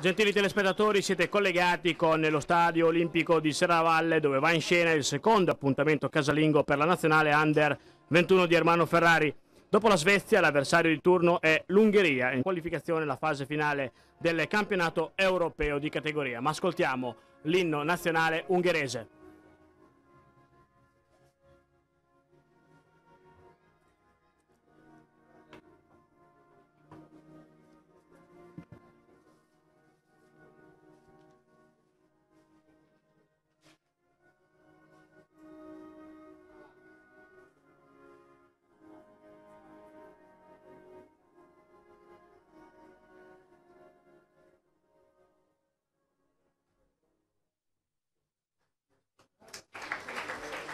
Gentili telespettatori, siete collegati con lo Stadio Olimpico di Serravalle dove va in scena il secondo appuntamento casalingo per la nazionale Under 21 di Ermano Ferrari. Dopo la Svezia l'avversario di turno è l'Ungheria, in qualificazione la fase finale del campionato europeo di categoria. Ma ascoltiamo l'inno nazionale ungherese.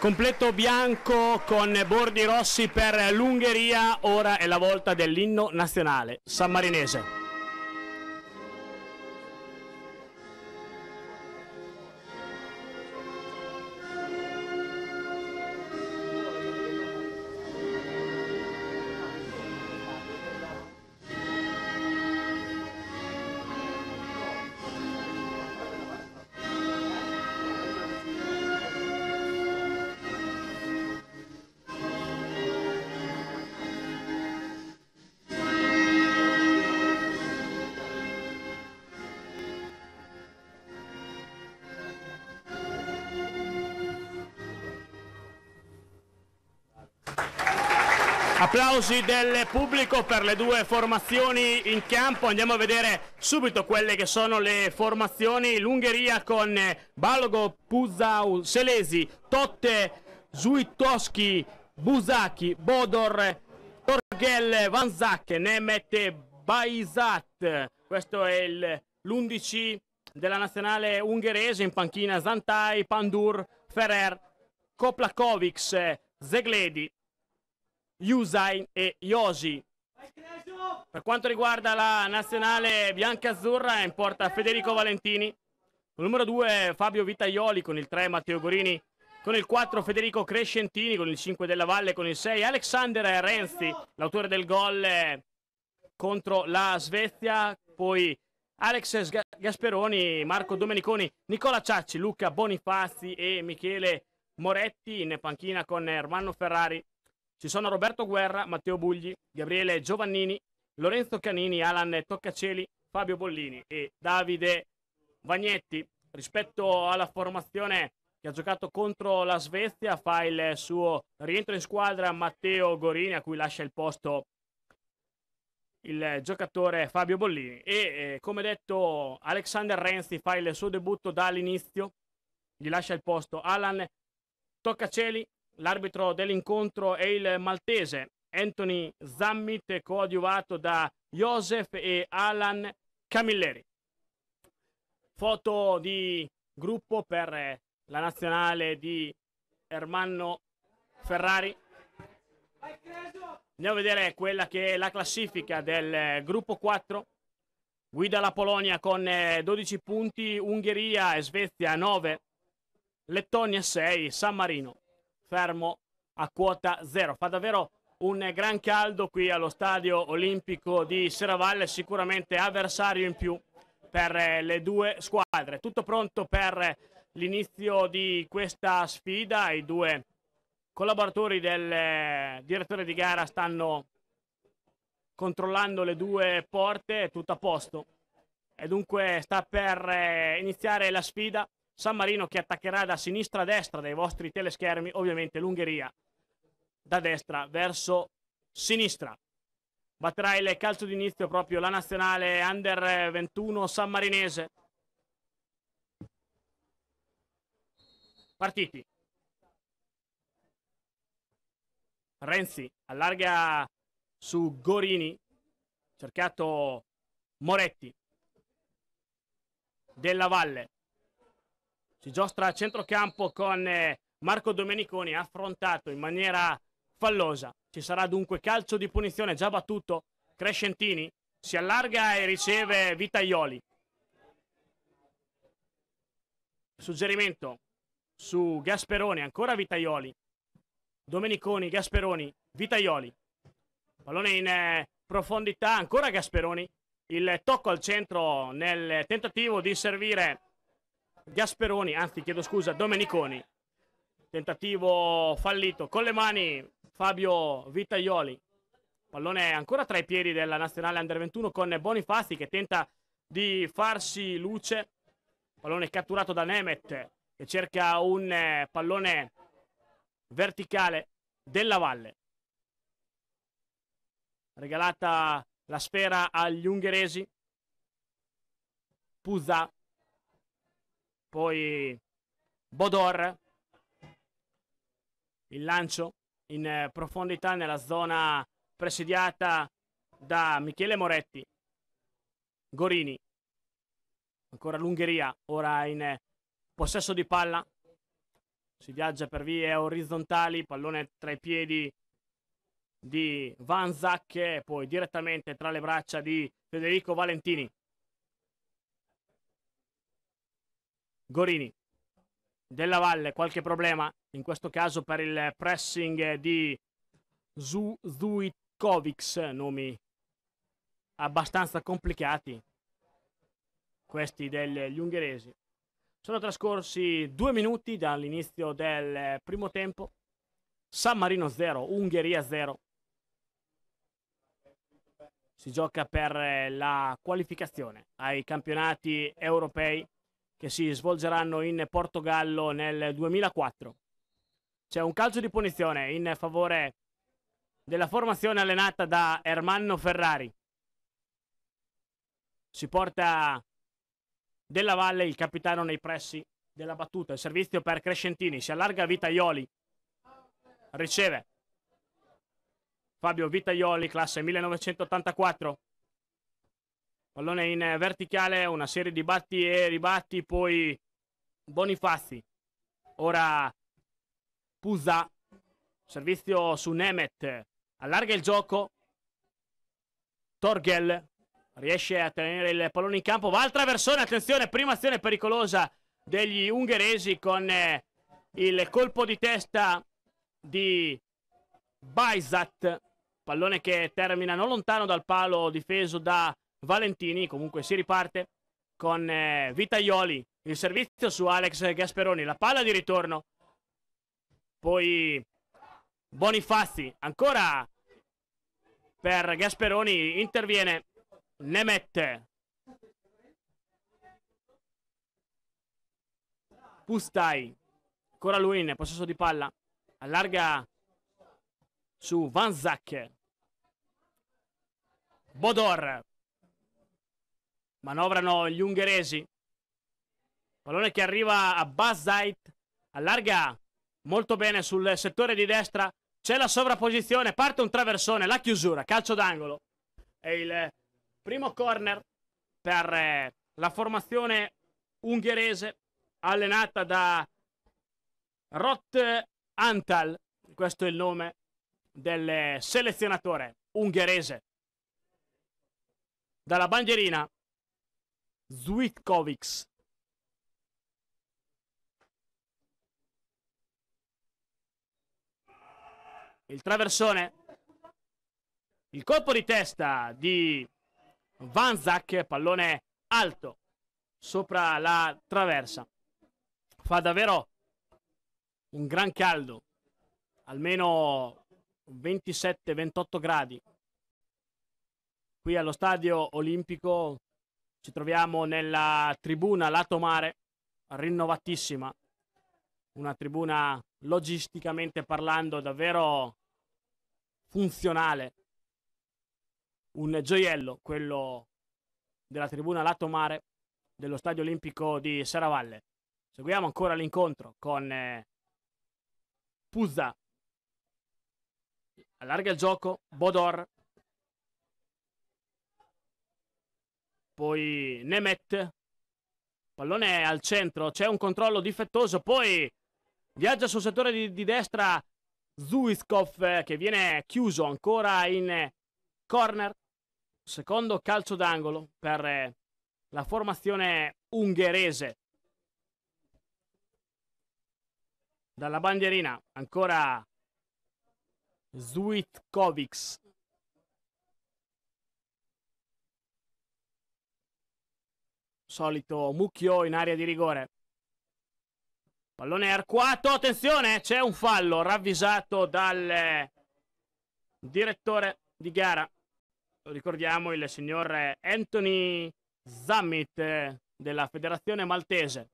Completo bianco con bordi rossi per l'Ungheria, ora è la volta dell'inno nazionale sammarinese. applausi del pubblico per le due formazioni in campo. Andiamo a vedere subito quelle che sono le formazioni. L'Ungheria con Balogo, Puzau, Selesi, Totte, Zuitoschi, Busacchi, Bodor, Torgel, Vanzac, Nemet, Baisat. Questo è l'11 della nazionale ungherese in panchina Zantai, Pandur, Ferrer, Koplakovic, Zegledi, Usain e Yoshi. Per quanto riguarda la nazionale bianca-azzurra, in porta Federico Valentini, con il numero 2 Fabio Vitaioli, con il 3 Matteo Gorini, con il 4 Federico Crescentini, con il 5 Della Valle, con il 6 Alexander Renzi, l'autore del gol eh, contro la Svezia, poi Alex Gasperoni, Marco Domeniconi, Nicola Ciacci, Luca Bonifazzi e Michele Moretti in panchina con Ermanno Ferrari, ci sono Roberto Guerra, Matteo Bugli, Gabriele Giovannini, Lorenzo Canini, Alan Toccaceli, Fabio Bollini e Davide Vagnetti. Rispetto alla formazione che ha giocato contro la Svezia, fa il suo rientro in squadra Matteo Gorini, a cui lascia il posto il giocatore Fabio Bollini. E eh, come detto, Alexander Renzi fa il suo debutto dall'inizio, gli lascia il posto Alan Toccaceli, L'arbitro dell'incontro è il maltese Anthony Zammit, coadiuvato da Josef e Alan Camilleri. Foto di gruppo per eh, la nazionale di Ermanno Ferrari. Andiamo a vedere quella che è la classifica del eh, gruppo 4. Guida la Polonia con 12 eh, punti, Ungheria e Svezia 9, Lettonia 6, San Marino fermo a quota zero. Fa davvero un gran caldo qui allo stadio olimpico di Serravalle, sicuramente avversario in più per eh, le due squadre. Tutto pronto per l'inizio di questa sfida, i due collaboratori del eh, direttore di gara stanno controllando le due porte, tutto a posto. E dunque sta per eh, iniziare la sfida San Marino che attaccherà da sinistra a destra dai vostri teleschermi, ovviamente l'Ungheria da destra verso sinistra. Batterà il calcio d'inizio proprio la nazionale under 21 sammarinese. Partiti. Renzi allarga su Gorini, cercato Moretti, Della Valle, si giostra a centrocampo con eh, Marco Domeniconi, affrontato in maniera fallosa. Ci sarà dunque calcio di punizione già battuto. Crescentini si allarga e riceve Vitaioli. Suggerimento su Gasperoni, ancora Vitaioli. Domeniconi, Gasperoni, Vitaioli. Pallone in eh, profondità, ancora Gasperoni. Il tocco al centro nel tentativo di servire Gasperoni, anzi chiedo scusa, Domeniconi. Tentativo fallito con le mani Fabio Vitaioli. Pallone ancora tra i piedi della nazionale under 21 con Bonifazzi che tenta di farsi luce. Pallone catturato da Nemet che cerca un eh, pallone verticale della valle. Regalata la sfera agli ungheresi. Puzza poi Bodor, il lancio in eh, profondità nella zona presidiata da Michele Moretti. Gorini, ancora l'Ungheria, ora in eh, possesso di palla. Si viaggia per vie orizzontali, pallone tra i piedi di Van Zac poi direttamente tra le braccia di Federico Valentini. Gorini. Della Valle, qualche problema, in questo caso per il pressing di Zuitkovic, nomi abbastanza complicati questi degli ungheresi. Sono trascorsi due minuti dall'inizio del primo tempo. San Marino 0, Ungheria 0. Si gioca per la qualificazione ai campionati europei che si svolgeranno in Portogallo nel 2004. C'è un calcio di punizione in favore della formazione allenata da Ermanno Ferrari. Si porta della Valle il capitano nei pressi della battuta. Il servizio per Crescentini. Si allarga Vitaioli. Riceve Fabio Vitaioli, classe 1984 pallone in eh, verticale, una serie di batti e ribatti, poi Bonifazzi, ora Puzza, servizio su Nemeth, allarga il gioco, Torgel riesce a tenere il pallone in campo, va al traversone, attenzione, prima azione pericolosa degli ungheresi con eh, il colpo di testa di Baisat, pallone che termina non lontano dal palo difeso da Valentini. Comunque si riparte con eh, Vitaioli, il servizio su Alex Gasperoni, la palla di ritorno. Poi Bonifazzi, ancora per Gasperoni, interviene, ne Pustai, ancora lui in possesso di palla, allarga su Van Zack. Bodor Manovrano gli ungheresi. Pallone che arriva a Bazzait. Allarga molto bene sul settore di destra. C'è la sovrapposizione. Parte un traversone. La chiusura. Calcio d'angolo. È il primo corner per eh, la formazione ungherese allenata da Rott Antal. Questo è il nome del selezionatore ungherese. Dalla bandierina Zuitkovics. Il traversone. Il colpo di testa di Van Zack, pallone alto sopra la traversa. Fa davvero un gran caldo, almeno 27-28 gradi qui allo stadio olimpico ci troviamo nella tribuna lato mare, rinnovatissima, una tribuna logisticamente parlando davvero funzionale. Un gioiello, quello della tribuna lato mare dello Stadio Olimpico di Serravalle. Seguiamo ancora l'incontro con eh, Puzza. Allarga il gioco, Bodor poi Nemeth, pallone al centro, c'è un controllo difettoso, poi viaggia sul settore di, di destra Zuizkov eh, che viene chiuso ancora in corner, secondo calcio d'angolo per eh, la formazione ungherese. Dalla bandierina ancora Zuitkovics solito mucchio in area di rigore. Pallone arcuato, attenzione, c'è un fallo ravvisato dal eh, direttore di gara. Lo ricordiamo il signor Anthony Zammit eh, della federazione maltese.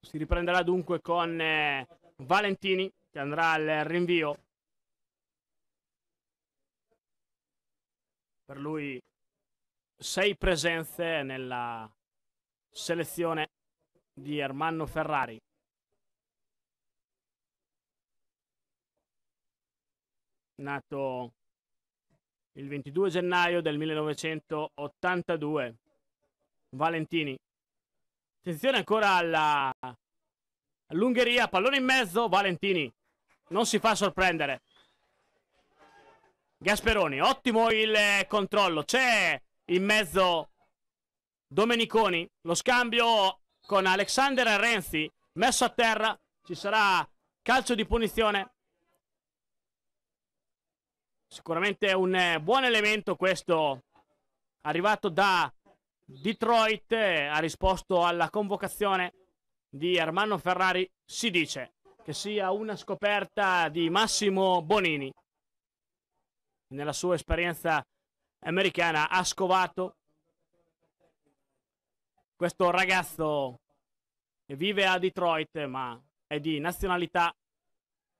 Si riprenderà dunque con eh, Valentini che andrà al rinvio. per lui sei presenze nella selezione di Ermanno Ferrari. Nato il 22 gennaio del 1982, Valentini. Attenzione ancora alla... all'Ungheria, pallone in mezzo, Valentini. Non si fa sorprendere. Gasperoni, ottimo il eh, controllo. C'è in mezzo Domeniconi. Lo scambio con Alexander Renzi messo a terra. Ci sarà calcio di punizione. Sicuramente un eh, buon elemento questo arrivato da Detroit. Eh, ha risposto alla convocazione di Armando Ferrari. Si dice che sia una scoperta di Massimo Bonini nella sua esperienza americana ha scovato questo ragazzo che vive a Detroit ma è di nazionalità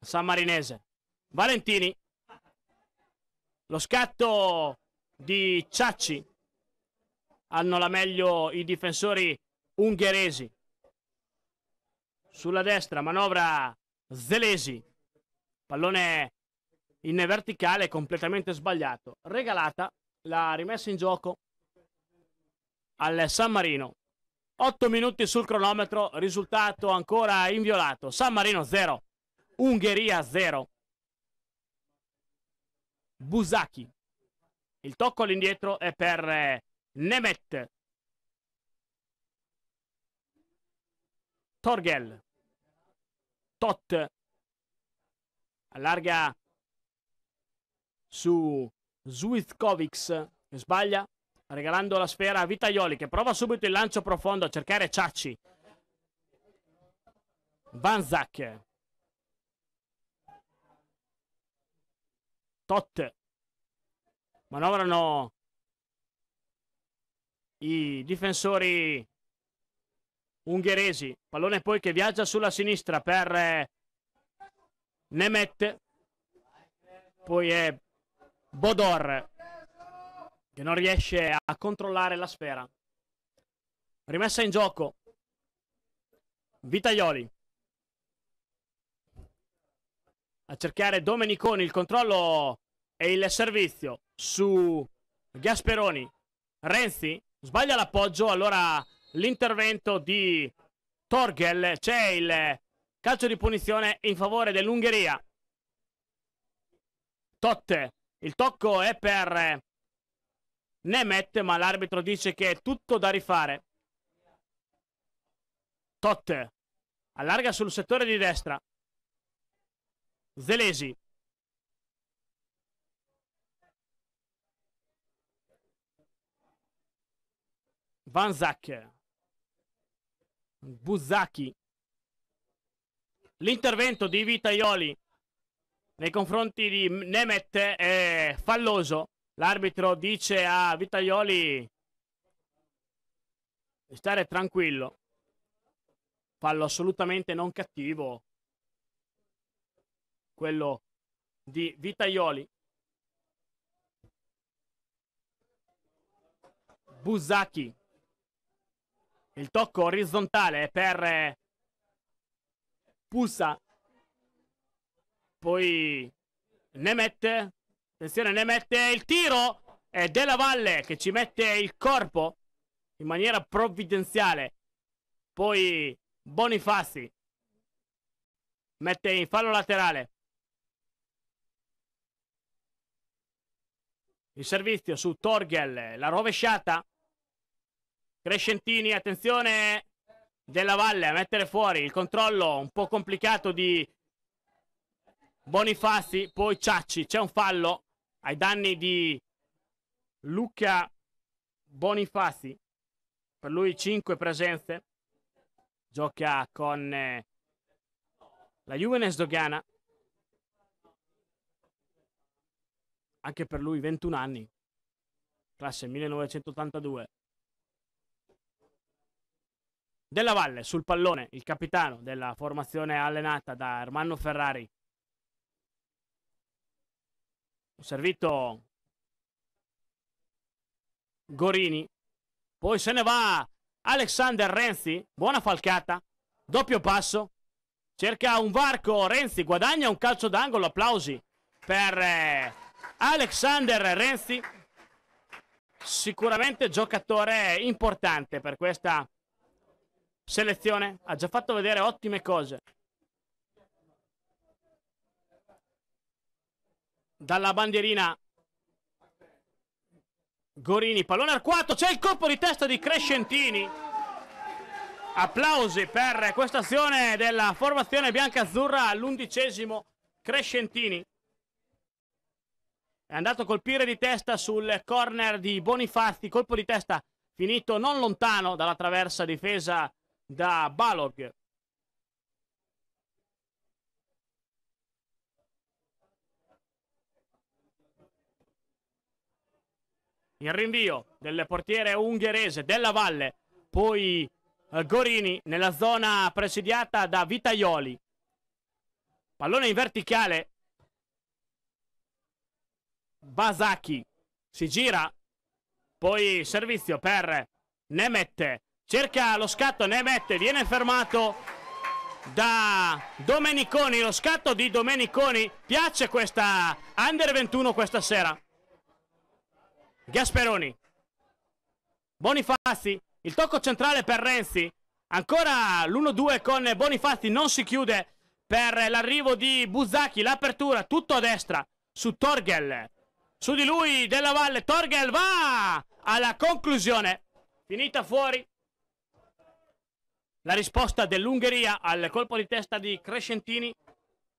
sammarinese. Valentini, lo scatto di Ciacci, hanno la meglio i difensori ungheresi. Sulla destra manovra Zelesi, pallone in verticale è completamente sbagliato. Regalata la rimessa in gioco al San Marino. 8 minuti sul cronometro, risultato ancora inviolato. San Marino 0, Ungheria 0. Busacchi. Il tocco all'indietro è per eh, Nemet. Torgel. Tot. Allarga su Zwitkovics che sbaglia regalando la sfera a Vitaioli che prova subito il lancio profondo a cercare Ciacci Vanzac Tot manovrano i difensori ungheresi pallone poi che viaggia sulla sinistra per eh, Nemet poi è Bodor che non riesce a controllare la sfera. Rimessa in gioco. Vitaioli. A cercare Domeniconi, il controllo e il servizio su Gasperoni. Renzi sbaglia l'appoggio, allora l'intervento di Torgel. C'è il calcio di punizione in favore dell'Ungheria. Totte il tocco è per eh, Nemeth, ma l'arbitro dice che è tutto da rifare. Tot allarga sul settore di destra. Zelesi. Van Zack. Buzzacchi. L'intervento di Vitaioli nei confronti di Nemeth è falloso. L'arbitro dice a Vitaioli di stare tranquillo. Fallo assolutamente non cattivo. Quello di Vitaioli. Busacchi. Il tocco orizzontale per Pussa poi ne mette, attenzione, ne mette il tiro. È Della Valle che ci mette il corpo in maniera provvidenziale. Poi Bonifazi mette in fallo laterale. Il servizio su Torgel, la rovesciata. Crescentini, attenzione, Della Valle a mettere fuori il controllo un po' complicato di Bonifazi, poi Ciacci. C'è un fallo ai danni di Luca Bonifazi. Per lui 5 presenze. Gioca con eh, la Juvenes Dogana. Anche per lui 21 anni. Classe 1982. Della Valle sul pallone, il capitano della formazione allenata da Ermanno Ferrari Servito Gorini. Poi se ne va Alexander Renzi. Buona falcata. Doppio passo. Cerca un varco. Renzi guadagna un calcio d'angolo. Applausi per eh, Alexander Renzi. Sicuramente giocatore importante per questa selezione. Ha già fatto vedere ottime cose. dalla bandierina Gorini, pallone al 4, c'è il colpo di testa di Crescentini. Applausi per questa azione della formazione bianca-azzurra all'undicesimo Crescentini. È andato a colpire di testa sul corner di Bonifazzi, colpo di testa finito non lontano dalla traversa difesa da Balog. il rinvio del portiere ungherese della Valle, poi eh, Gorini nella zona presidiata da Vitaioli. Pallone in verticale. Basacchi si gira, poi servizio per Nemette. Cerca lo scatto, Nemette viene fermato da Domeniconi. Lo scatto di Domeniconi piace questa Under 21 questa sera. Gasperoni. Bonifazzi. Il tocco centrale per Renzi. Ancora l'1-2 con Bonifazzi. Non si chiude per l'arrivo di Buzzacchi. L'apertura tutto a destra su Torgel. Su di lui Della Valle. Torgel va alla conclusione. Finita fuori. La risposta dell'Ungheria al colpo di testa di Crescentini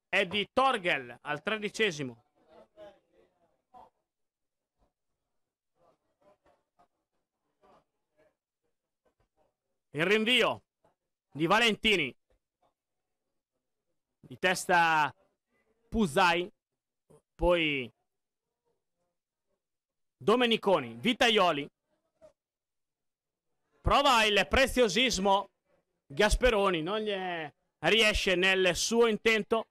è di Torgel al tredicesimo. il rinvio di Valentini di testa Pusai poi Domeniconi Vitaioli prova il preziosismo Gasperoni non gli riesce nel suo intento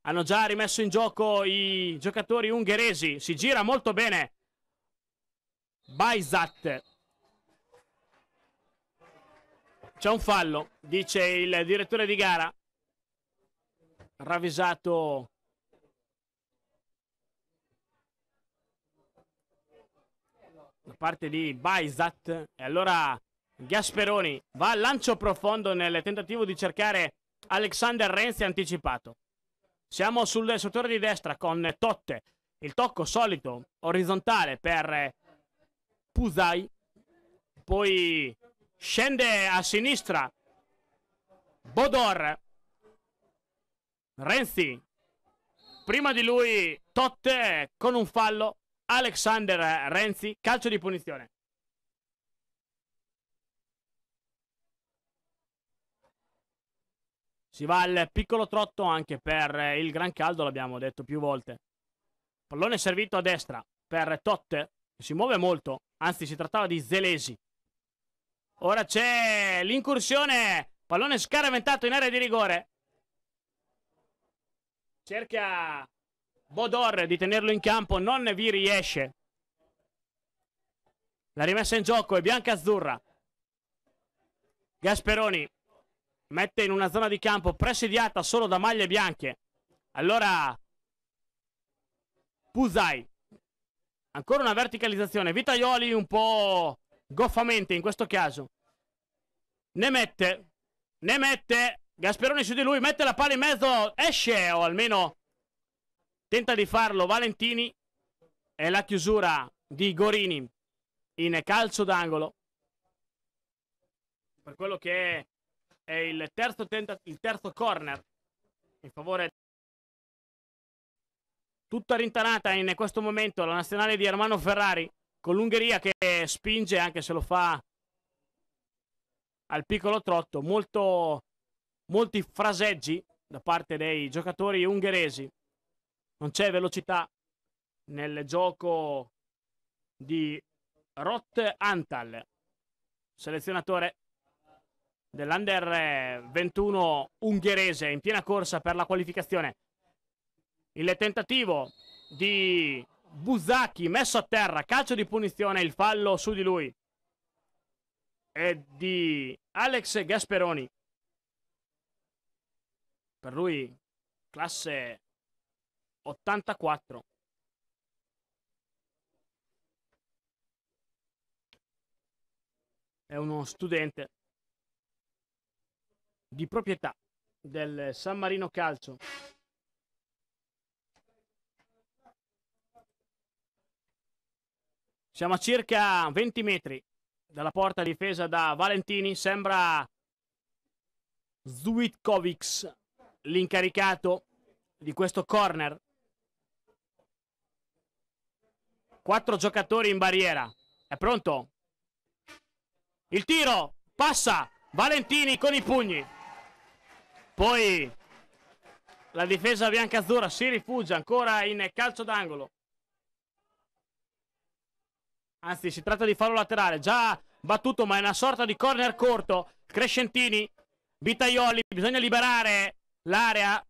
hanno già rimesso in gioco i giocatori ungheresi si gira molto bene Baizat C'è un fallo, dice il direttore di gara. Ravvisato da parte di Baizat. E allora Gasperoni va al lancio profondo nel tentativo di cercare Alexander Renzi anticipato. Siamo sul settore di destra con Totte. Il tocco solito orizzontale per Puzai. Poi scende a sinistra Bodor Renzi prima di lui Totte con un fallo Alexander Renzi calcio di punizione si va al piccolo trotto anche per il gran caldo l'abbiamo detto più volte pallone servito a destra per Totte che si muove molto anzi si trattava di Zelesi Ora c'è l'incursione. Pallone scaraventato in area di rigore. Cerca Bodor di tenerlo in campo, non vi riesce. La rimessa in gioco è bianca azzurra. Gasperoni mette in una zona di campo presidiata solo da maglie bianche. Allora Puzai. Ancora una verticalizzazione. Vitaioli un po' goffamente in questo caso. Ne mette. Ne mette. Gasperoni su di lui. Mette la palla in mezzo. Esce o almeno tenta di farlo Valentini. E la chiusura di Gorini in calcio d'angolo. Per quello che è il terzo, tenta- il terzo corner in favore tutta rintanata in questo momento la nazionale di Armano Ferrari con l'Ungheria che spinge anche se lo fa al piccolo trotto molto, molti fraseggi da parte dei giocatori ungheresi. Non c'è velocità nel gioco di Rott Antal, selezionatore dell'Under 21 ungherese in piena corsa per la qualificazione. Il tentativo di Buzzacchi messo a terra, calcio di punizione, il fallo su di lui è di Alex Gasperoni. Per lui classe 84. È uno studente di proprietà del San Marino Calcio. Siamo a circa 20 metri dalla porta difesa da Valentini sembra Zuitkovic l'incaricato di questo corner quattro giocatori in barriera è pronto il tiro passa Valentini con i pugni poi la difesa bianca-azzurra si rifugia ancora in calcio d'angolo Anzi, si tratta di fallo laterale. Già battuto, ma è una sorta di corner corto. Crescentini, Vitaioli, bisogna liberare l'area.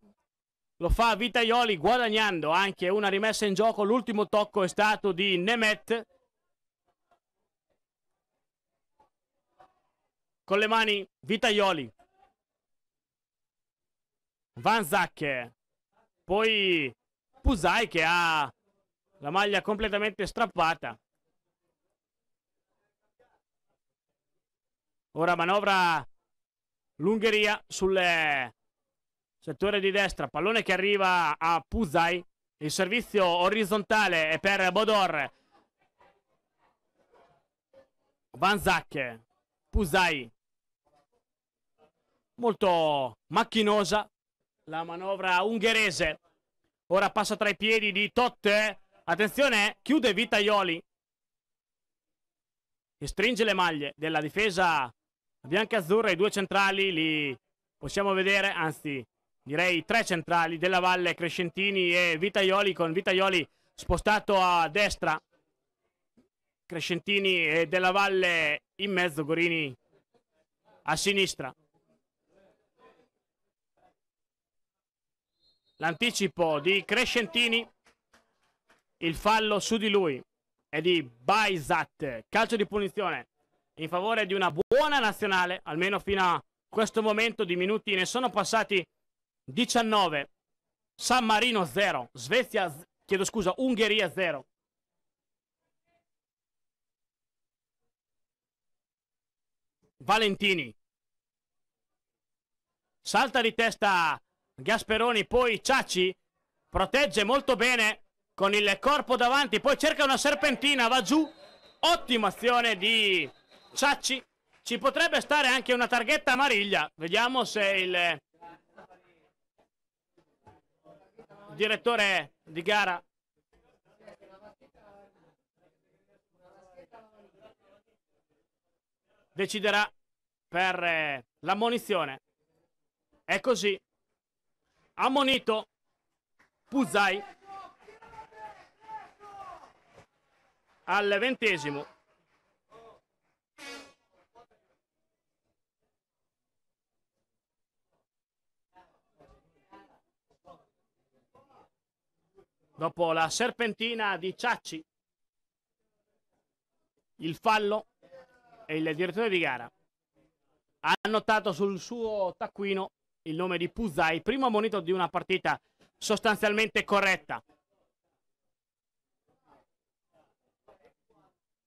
Lo fa Vitaioli guadagnando anche una rimessa in gioco. L'ultimo tocco è stato di Nemet. Con le mani Vitaioli. Van Zack. Poi Puzai che ha la maglia completamente strappata. Ora manovra l'Ungheria sul settore di destra. Pallone che arriva a Puzai. Il servizio orizzontale è per Bodor. Van Zack. Puzai. Molto macchinosa la manovra ungherese. Ora passa tra i piedi di Totte. Attenzione, chiude Vitaioli. E stringe le maglie della difesa Bianca Azzurra, i due centrali li possiamo vedere, anzi direi tre centrali della Valle, Crescentini e Vitaioli con Vitaioli spostato a destra, Crescentini e della Valle in mezzo, Gorini a sinistra. L'anticipo di Crescentini, il fallo su di lui è di Baizat, calcio di punizione in favore di una buona nazionale, almeno fino a questo momento di minuti ne sono passati 19. San Marino 0, Svezia, chiedo scusa, Ungheria 0. Valentini. Salta di testa Gasperoni, poi Ciacci protegge molto bene con il corpo davanti, poi cerca una serpentina, va giù. Ottima azione di Ciacci ci potrebbe stare anche una targhetta amariglia. Vediamo se il direttore di gara deciderà per eh, l'ammonizione. È così. Ammonito Puzai al ventesimo. dopo la serpentina di Ciacci, il fallo e il direttore di gara ha annotato sul suo taccuino il nome di Puzzai, primo monito di una partita sostanzialmente corretta.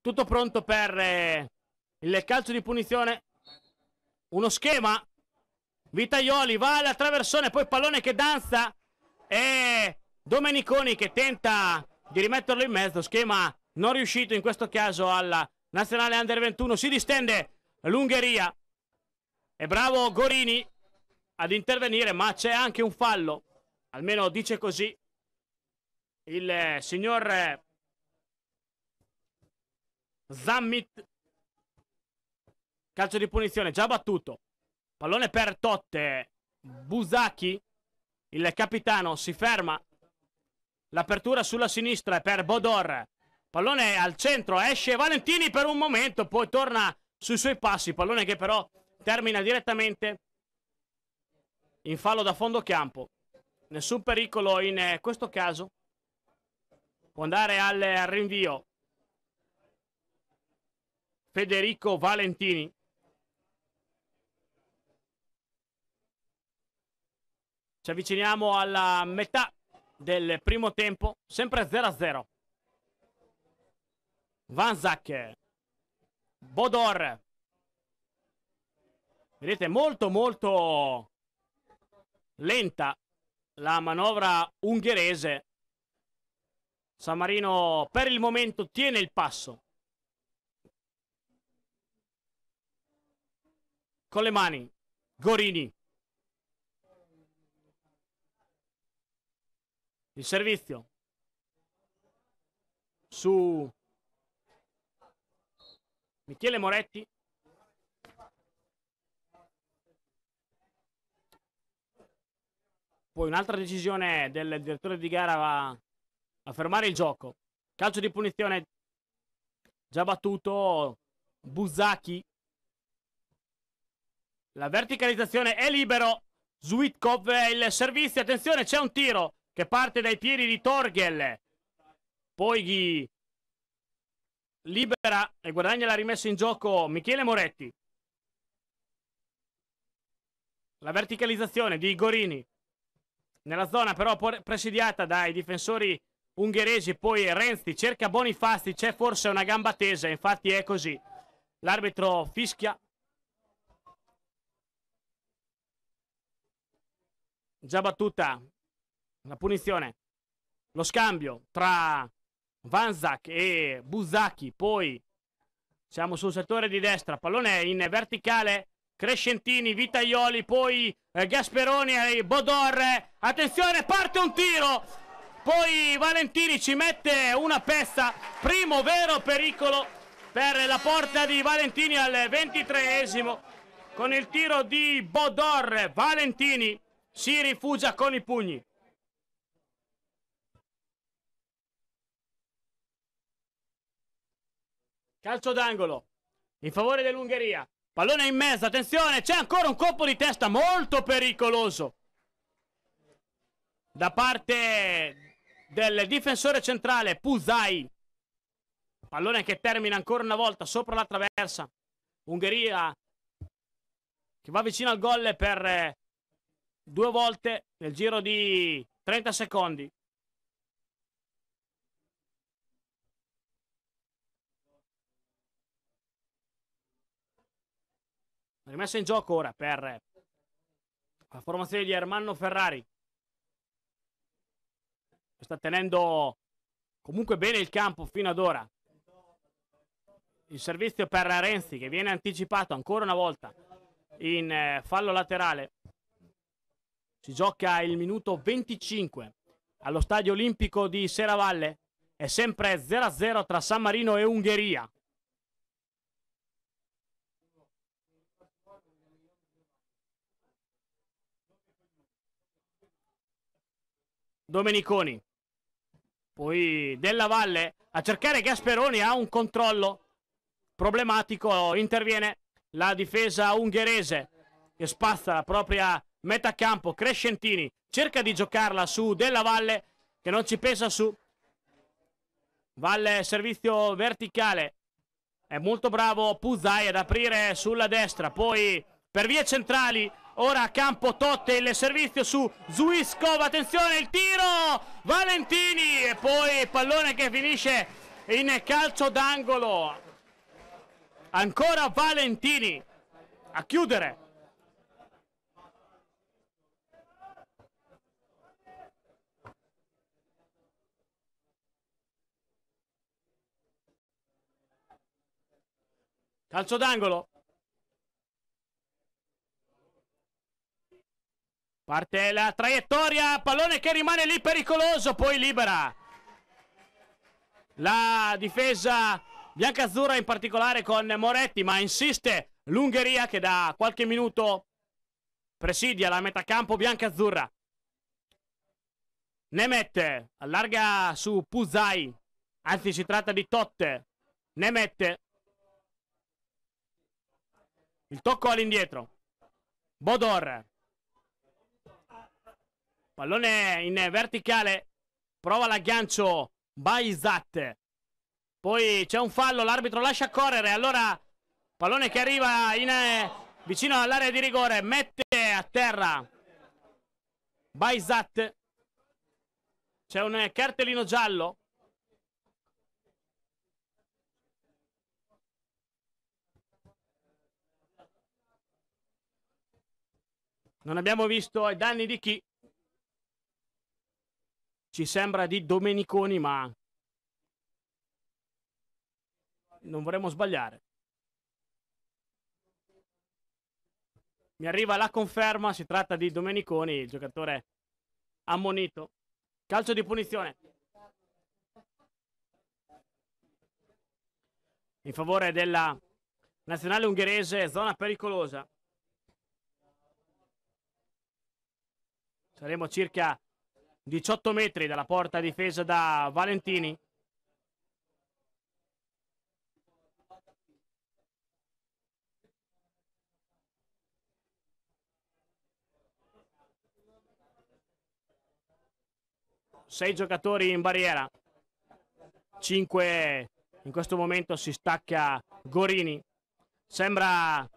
Tutto pronto per eh, il calcio di punizione. Uno schema. Vitaioli va alla traversone, poi pallone che danza e Domeniconi che tenta di rimetterlo in mezzo, schema non riuscito in questo caso alla nazionale under 21, si distende l'Ungheria e bravo Gorini ad intervenire, ma c'è anche un fallo, almeno dice così il eh, signor eh, Zammit. Calcio di punizione già battuto. Pallone per Totte. Busacchi, il capitano, si ferma L'apertura sulla sinistra è per Bodor. Pallone al centro, esce Valentini per un momento, poi torna sui suoi passi. Pallone che però termina direttamente in fallo da fondo campo. Nessun pericolo in eh, questo caso. Può andare al rinvio. Federico Valentini. Ci avviciniamo alla metà del primo tempo, sempre 0-0. Van Bodor. Vedete, molto molto lenta la manovra ungherese. San Marino per il momento tiene il passo. Con le mani, Gorini. il servizio su Michele Moretti. Poi un'altra decisione del direttore di gara va a fermare il gioco. Calcio di punizione già battuto Buzzacchi. La verticalizzazione è libero. Zuitkov il servizio. Attenzione, c'è un tiro che parte dai piedi di Torgel. Poi Ghi libera e guadagna la rimessa in gioco Michele Moretti. La verticalizzazione di Gorini nella zona però presidiata dai difensori ungheresi, poi Renzi cerca Bonifasti, c'è forse una gamba tesa, infatti è così. L'arbitro fischia. Già battuta la punizione, lo scambio tra Vanzac e Buzzacchi, poi siamo sul settore di destra, pallone in verticale, Crescentini, Vitaioli, poi eh, Gasperoni e Bodor, attenzione, parte un tiro, poi Valentini ci mette una pezza, primo vero pericolo per la porta di Valentini al ventitreesimo, con il tiro di Bodor, Valentini si rifugia con i pugni. Calcio d'angolo in favore dell'Ungheria. Pallone in mezzo, attenzione, c'è ancora un colpo di testa molto pericoloso da parte del difensore centrale Puzai. Pallone che termina ancora una volta sopra la traversa. Ungheria che va vicino al gol per eh, due volte nel giro di 30 secondi. rimessa in gioco ora per la formazione di Ermanno Ferrari che sta tenendo comunque bene il campo fino ad ora il servizio per Renzi che viene anticipato ancora una volta in eh, fallo laterale si gioca il minuto 25 allo stadio olimpico di Seravalle è sempre 0-0 tra San Marino e Ungheria Domeniconi. Poi Della Valle a cercare Gasperoni ha un controllo problematico. Interviene la difesa ungherese che spazza la propria metà campo. Crescentini cerca di giocarla su Della Valle che non ci pesa su. Valle servizio verticale. È molto bravo Puzzai ad aprire sulla destra. Poi per vie centrali Ora a campo Totte il servizio su Zuiscov, attenzione il tiro, Valentini e poi pallone che finisce in calcio d'angolo. Ancora Valentini a chiudere. Calcio d'angolo. Parte la traiettoria, pallone che rimane lì pericoloso, poi libera. La difesa biancazzurra in particolare con Moretti, ma insiste l'Ungheria che da qualche minuto presidia la metà campo biancazzurra. Ne mette, allarga su Puzai, anzi si tratta di Totte. Ne Il tocco all'indietro. Bodor Pallone in verticale. Prova l'aggancio Baizat. Poi c'è un fallo, l'arbitro lascia correre. Allora pallone che arriva in, eh, vicino all'area di rigore. Mette a terra Baizat. C'è un cartellino giallo. Non abbiamo visto i danni di chi ci sembra di Domeniconi, ma non vorremmo sbagliare. Mi arriva la conferma, si tratta di Domeniconi, il giocatore ammonito. Calcio di punizione. In favore della nazionale ungherese, zona pericolosa. Saremo circa 18 metri dalla porta difesa da Valentini. Sei giocatori in barriera. 5 in questo momento si stacca Gorini. Sembra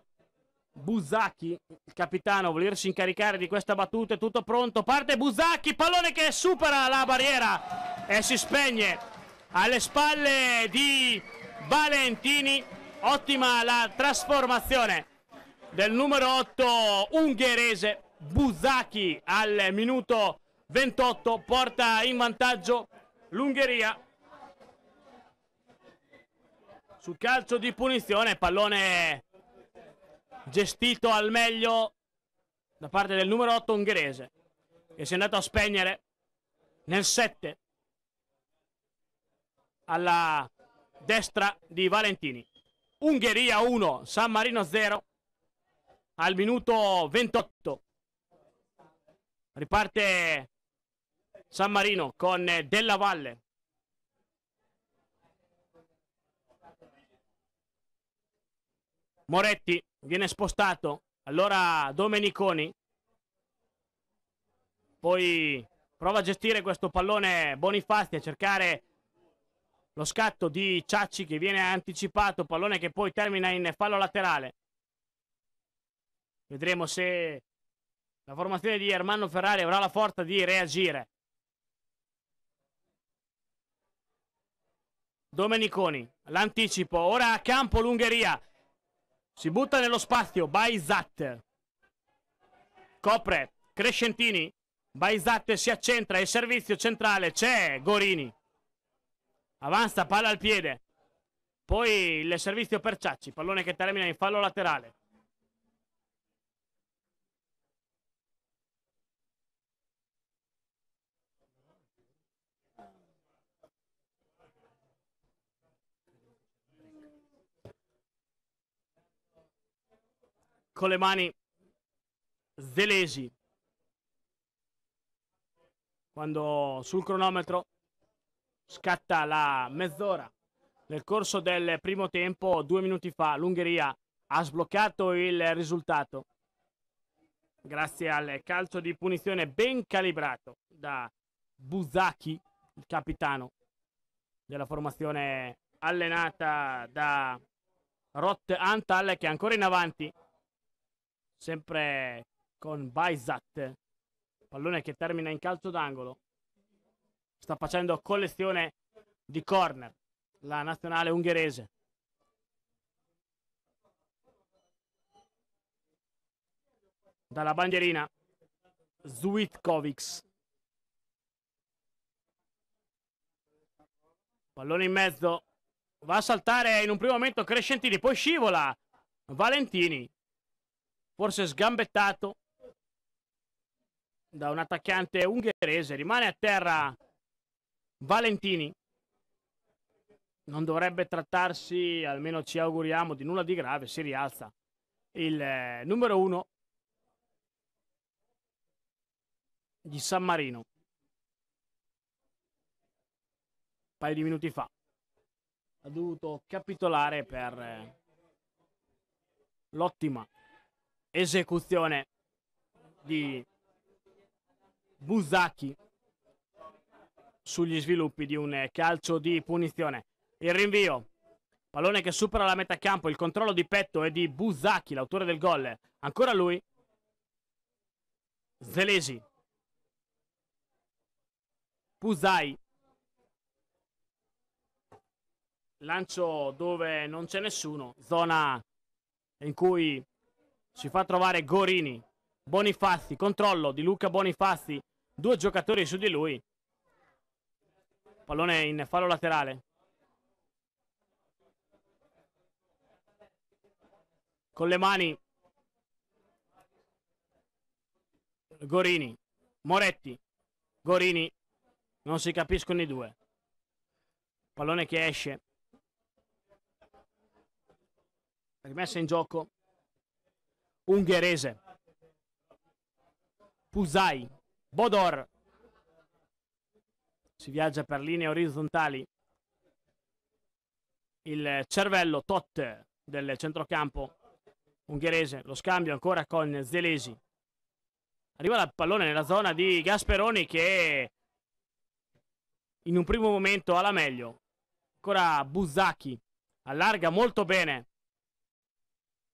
Buzacchi, il capitano, volersi incaricare di questa battuta, è tutto pronto, parte Buzacchi, pallone che supera la barriera e si spegne alle spalle di Valentini, ottima la trasformazione del numero 8 ungherese, Buzacchi al minuto 28 porta in vantaggio l'Ungheria. Sul calcio di punizione, pallone gestito al meglio da parte del numero 8 ungherese che si è andato a spegnere nel 7 alla destra di Valentini. Ungheria 1, San Marino 0 al minuto 28. Riparte San Marino con Della Valle Moretti viene spostato. Allora Domeniconi. Poi prova a gestire questo pallone Bonifasti a cercare lo scatto di Ciacci che viene anticipato, pallone che poi termina in fallo laterale. Vedremo se la formazione di Ermanno Ferrari avrà la forza di reagire. Domeniconi, l'anticipo, ora a campo l'Ungheria, si butta nello spazio, Vai Zatter. Copre, Crescentini. Vai Zatter. si accentra, il servizio centrale c'è, Gorini. Avanza, palla al piede. Poi il servizio per Ciacci, pallone che termina in fallo laterale. con le mani zelesi quando sul cronometro scatta la mezz'ora. Nel corso del primo tempo, due minuti fa, l'Ungheria ha sbloccato il risultato grazie al calcio di punizione ben calibrato da Buzaki, il capitano della formazione allenata da Rott Antal che è ancora in avanti sempre con Baizat. pallone che termina in calcio d'angolo. Sta facendo collezione di corner la nazionale ungherese. Dalla bandierina Zuitkovics. Pallone in mezzo, va a saltare in un primo momento Crescentini, poi scivola Valentini, forse sgambettato da un attaccante ungherese. Rimane a terra Valentini. Non dovrebbe trattarsi, almeno ci auguriamo, di nulla di grave. Si rialza il eh, numero uno di San Marino. Un paio di minuti fa ha dovuto capitolare per eh, l'ottima esecuzione di Buzzacchi sugli sviluppi di un eh, calcio di punizione. Il rinvio, pallone che supera la metà campo, il controllo di petto è di Buzzacchi, l'autore del gol. Ancora lui, Zelesi, Buzai. Lancio dove non c'è nessuno, zona in cui ci fa trovare Gorini. Bonifazzi, controllo di Luca Bonifazzi. Due giocatori su di lui. Pallone in fallo laterale. Con le mani. Gorini. Moretti. Gorini. Non si capiscono i due. Pallone che esce. Rimessa in gioco. Ungherese. Puzai, Bodor. Si viaggia per linee orizzontali. Il cervello Tot del centrocampo ungherese. Lo scambio ancora con Zelesi. Arriva il pallone nella zona di Gasperoni che in un primo momento alla meglio. Ancora Buzzacchi. Allarga molto bene.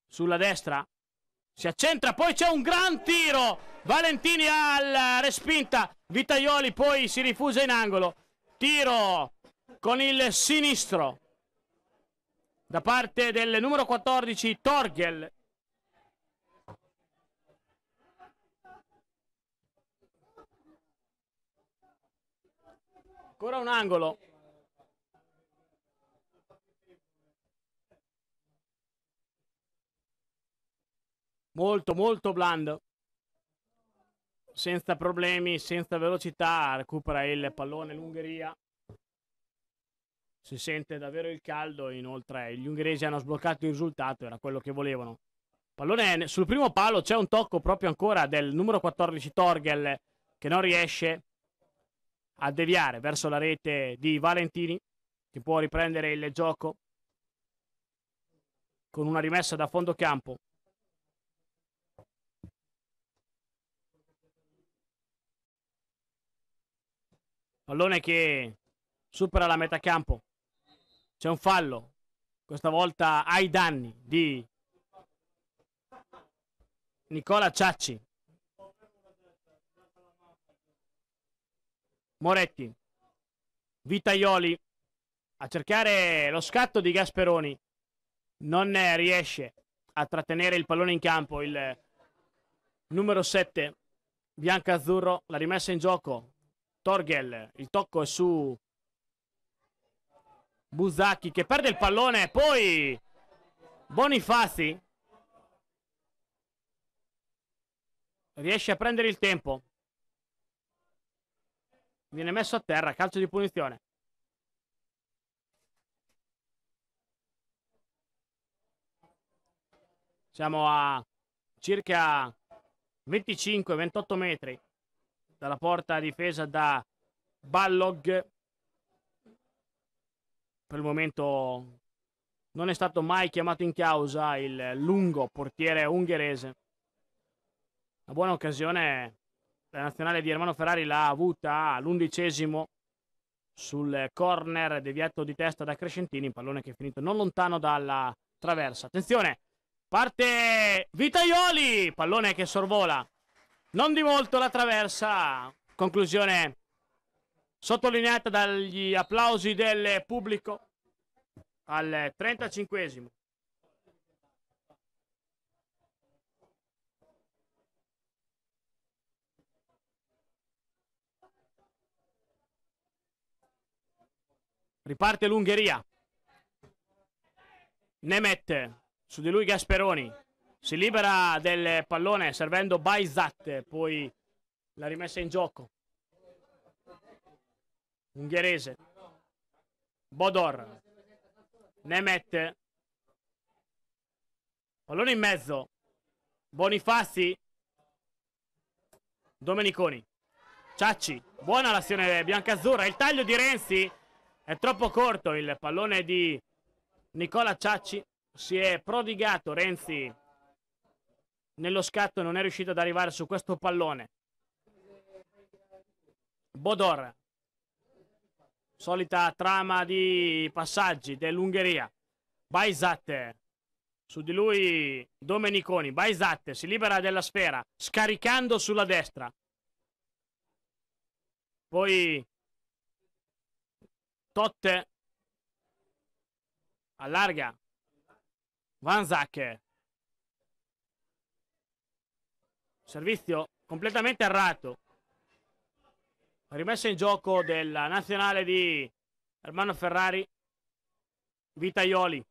Sulla destra si accentra, poi c'è un gran tiro. Valentini alla respinta. Vitaioli poi si rifusa in angolo. Tiro con il sinistro da parte del numero 14 Torgel. Ancora un angolo. molto molto blando senza problemi senza velocità recupera il pallone l'Ungheria si sente davvero il caldo inoltre gli ungheresi hanno sbloccato il risultato era quello che volevano pallone sul primo palo c'è un tocco proprio ancora del numero 14 Torgel che non riesce a deviare verso la rete di Valentini che può riprendere il gioco con una rimessa da fondo campo Pallone che supera la metà campo. C'è un fallo. Questa volta ai danni di Nicola Ciacci. Moretti. Vitaioli a cercare lo scatto di Gasperoni. Non riesce a trattenere il pallone in campo. Il numero 7 bianca-azzurro. La rimessa in gioco Torgel, il tocco è su Busacchi che perde il pallone, poi Bonifazi riesce a prendere il tempo. Viene messo a terra, calcio di punizione. Siamo a circa 25-28 metri dalla porta difesa da Ballog. Per il momento non è stato mai chiamato in causa il lungo portiere ungherese. Una buona occasione la nazionale di Ermano Ferrari l'ha avuta all'undicesimo sul corner deviato di testa da Crescentini, pallone che è finito non lontano dalla traversa. Attenzione, parte Vitaioli, pallone che sorvola non di molto la traversa. Conclusione sottolineata dagli applausi del pubblico al 35 Riparte l'Ungheria. Ne su di lui Gasperoni si libera del pallone servendo Baizat, poi la rimessa in gioco. Ungherese. Bodor. Ne Pallone in mezzo. Bonifazzi. Domeniconi. Ciacci. Buona l'azione biancazzurra. Il taglio di Renzi è troppo corto. Il pallone di Nicola Ciacci. Si è prodigato Renzi nello scatto non è riuscito ad arrivare su questo pallone. Bodor, solita trama di passaggi dell'Ungheria. Baisat, su di lui Domeniconi. Baisat si libera della sfera, scaricando sulla destra. Poi Totte allarga. Van Vanzak Servizio completamente errato. Rimessa in gioco della nazionale di Ermano Ferrari, Vitaioli.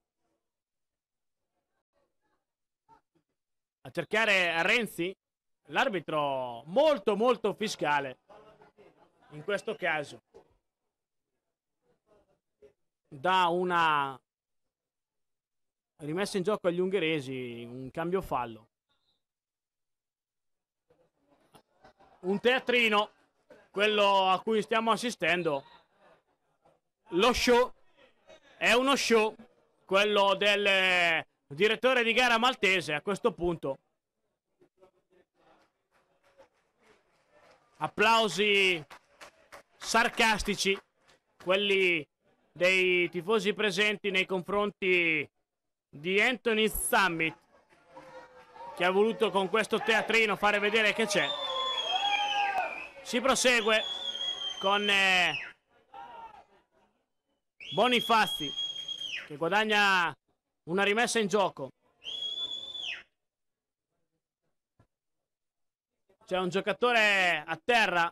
A cercare Renzi, l'arbitro molto molto fiscale in questo caso. Da una rimessa in gioco agli ungheresi, un cambio fallo. un teatrino, quello a cui stiamo assistendo. Lo show è uno show, quello del eh, direttore di gara maltese a questo punto. Applausi sarcastici, quelli dei tifosi presenti nei confronti di Anthony Summit, che ha voluto con questo teatrino fare vedere che c'è. Si prosegue con eh, Bonifazzi che guadagna una rimessa in gioco. C'è un giocatore a terra.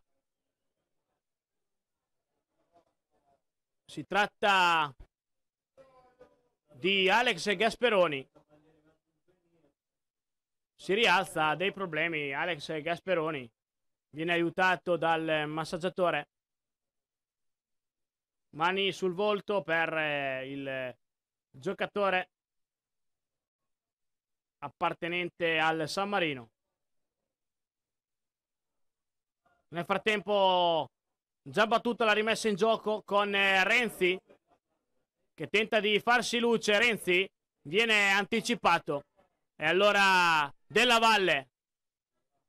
Si tratta di Alex Gasperoni. Si rialza ha dei problemi Alex Gasperoni viene aiutato dal massaggiatore. Mani sul volto per eh, il giocatore appartenente al San Marino. Nel frattempo già battuta la rimessa in gioco con eh, Renzi che tenta di farsi luce. Renzi viene anticipato e allora Della Valle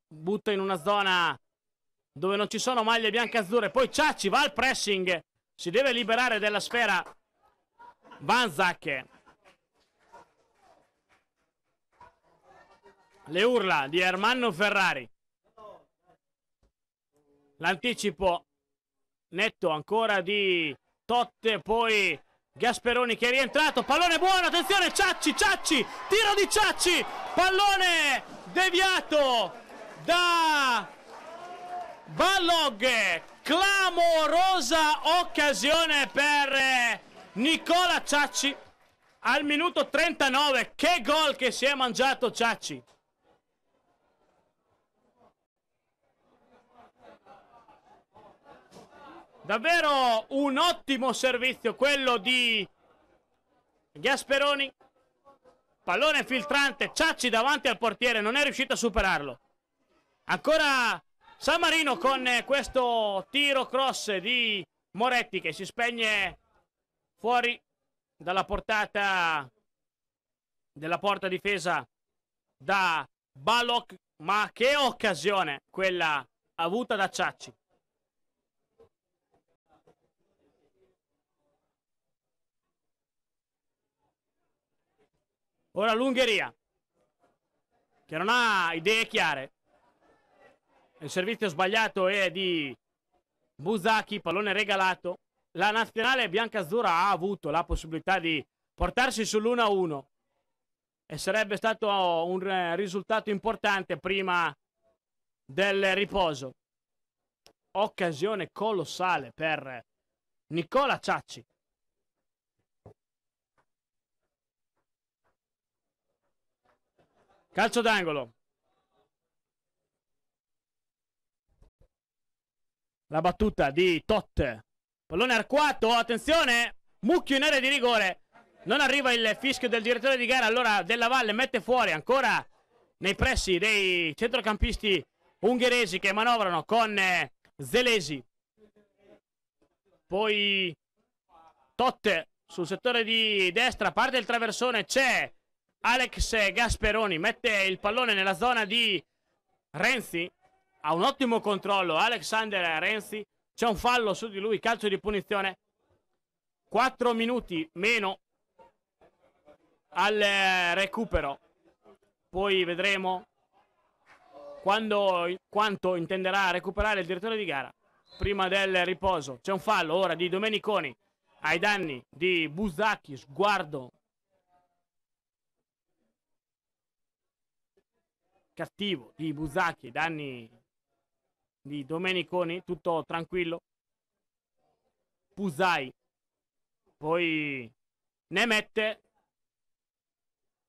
butta in una zona dove non ci sono maglie bianche azzurre. Poi Ciacci va al pressing, si deve liberare della sfera Vanzac. Le urla di Ermanno Ferrari. L'anticipo netto ancora di Totte, poi Gasperoni che è rientrato, pallone buono, attenzione Ciacci, Ciacci, tiro di Ciacci, pallone deviato da Balog, clamorosa occasione per eh, Nicola Ciacci al minuto 39. Che gol che si è mangiato Ciacci. Davvero un ottimo servizio quello di Gasperoni. Pallone filtrante, Ciacci davanti al portiere, non è riuscito a superarlo. Ancora San Marino con eh, questo tiro cross di Moretti che si spegne fuori dalla portata della porta difesa da Balok. Ma che occasione quella avuta da Ciacci. Ora l'Ungheria che non ha idee chiare il servizio sbagliato è di Buzaki, pallone regalato. La nazionale biancazzurra ha avuto la possibilità di portarsi sull'1-1 e sarebbe stato un eh, risultato importante prima del riposo. Occasione colossale per Nicola Ciacci. Calcio d'angolo. La battuta di Tot. Pallone arcuato, attenzione! Mucchio in area di rigore. Non arriva il fischio del direttore di gara, allora Della Valle mette fuori ancora nei pressi dei centrocampisti ungheresi che manovrano con eh, Zelesi. Poi Totte sul settore di destra, parte il traversone, c'è Alex Gasperoni, mette il pallone nella zona di Renzi ha un ottimo controllo Alexander Renzi, c'è un fallo su di lui, calcio di punizione. 4 minuti meno al eh, recupero. Poi vedremo quando, quanto intenderà recuperare il direttore di gara prima del riposo. C'è un fallo ora di Domeniconi ai danni di Buzzacchi, sguardo cattivo di Buzzacchi, danni di Domeniconi, tutto tranquillo. Pusai poi ne mette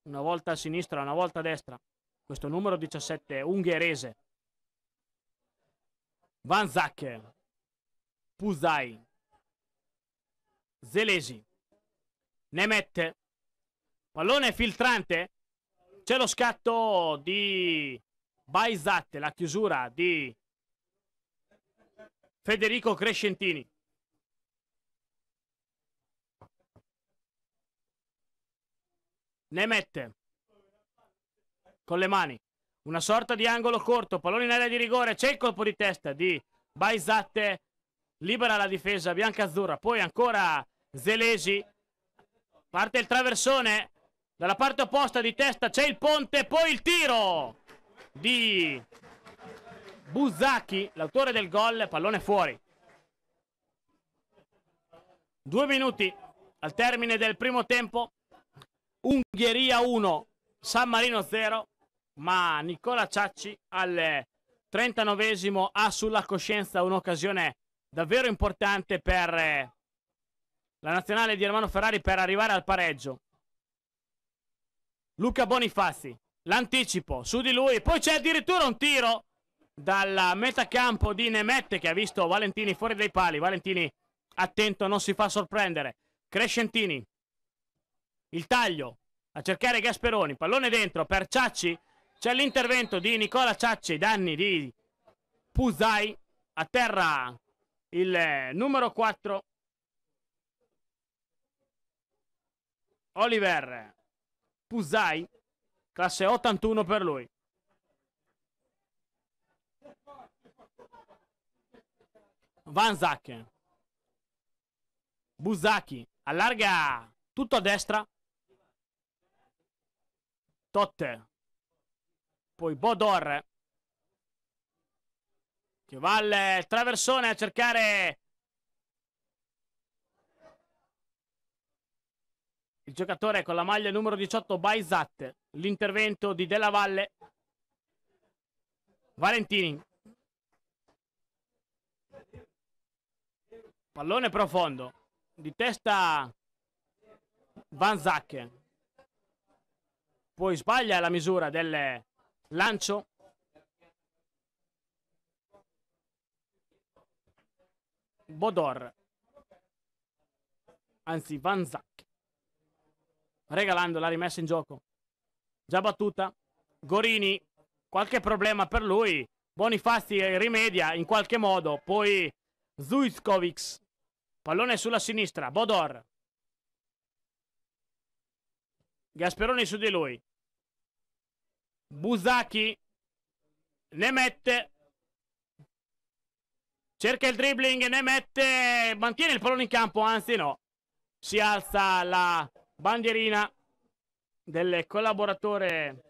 una volta a sinistra, una volta a destra. Questo numero 17 ungherese. Van Zacker, Pusai, Zelesi, ne mette. Pallone filtrante. C'è lo scatto di Baizat, la chiusura di Federico Crescentini. Ne mette con le mani una sorta di angolo corto, pallone in area di rigore, c'è il colpo di testa di Baizatte, libera la difesa bianca-azzurra, poi ancora Zelesi, parte il traversone, dalla parte opposta di testa c'è il ponte, poi il tiro di Buzzacchi, l'autore del gol, pallone fuori. Due minuti al termine del primo tempo. Ungheria 1, San Marino 0, ma Nicola Ciacci al 39 ha sulla coscienza un'occasione davvero importante per eh, la nazionale di Ermano Ferrari per arrivare al pareggio. Luca Bonifazzi, l'anticipo su di lui, poi c'è addirittura un tiro dal metacampo di Nemette che ha visto Valentini fuori dai pali. Valentini attento, non si fa sorprendere. Crescentini, il taglio a cercare Gasperoni, pallone dentro per Ciacci. C'è l'intervento di Nicola Ciacci, danni di Puzai. A terra il eh, numero 4. Oliver Puzai, classe 81 per lui. Van Zack. Buzzacchi. Allarga. Tutto a destra. Totte. Poi Bodor. Che va al traversone a cercare... Il giocatore con la maglia numero 18, Baizat. L'intervento di Della Valle. Valentini. Pallone profondo. Di testa Van Zacche. Poi sbaglia la misura del lancio. Bodor. Anzi, Van Zacche. Regalando la rimessa in gioco. Già battuta. Gorini. Qualche problema per lui. Bonifasti rimedia in qualche modo. Poi Zuiskovic Pallone sulla sinistra, Bodor. Gasperoni su di lui. Buzzacchi ne mette. Cerca il dribbling, ne mette. Mantiene il pallone in campo, anzi no. Si alza la bandierina del collaboratore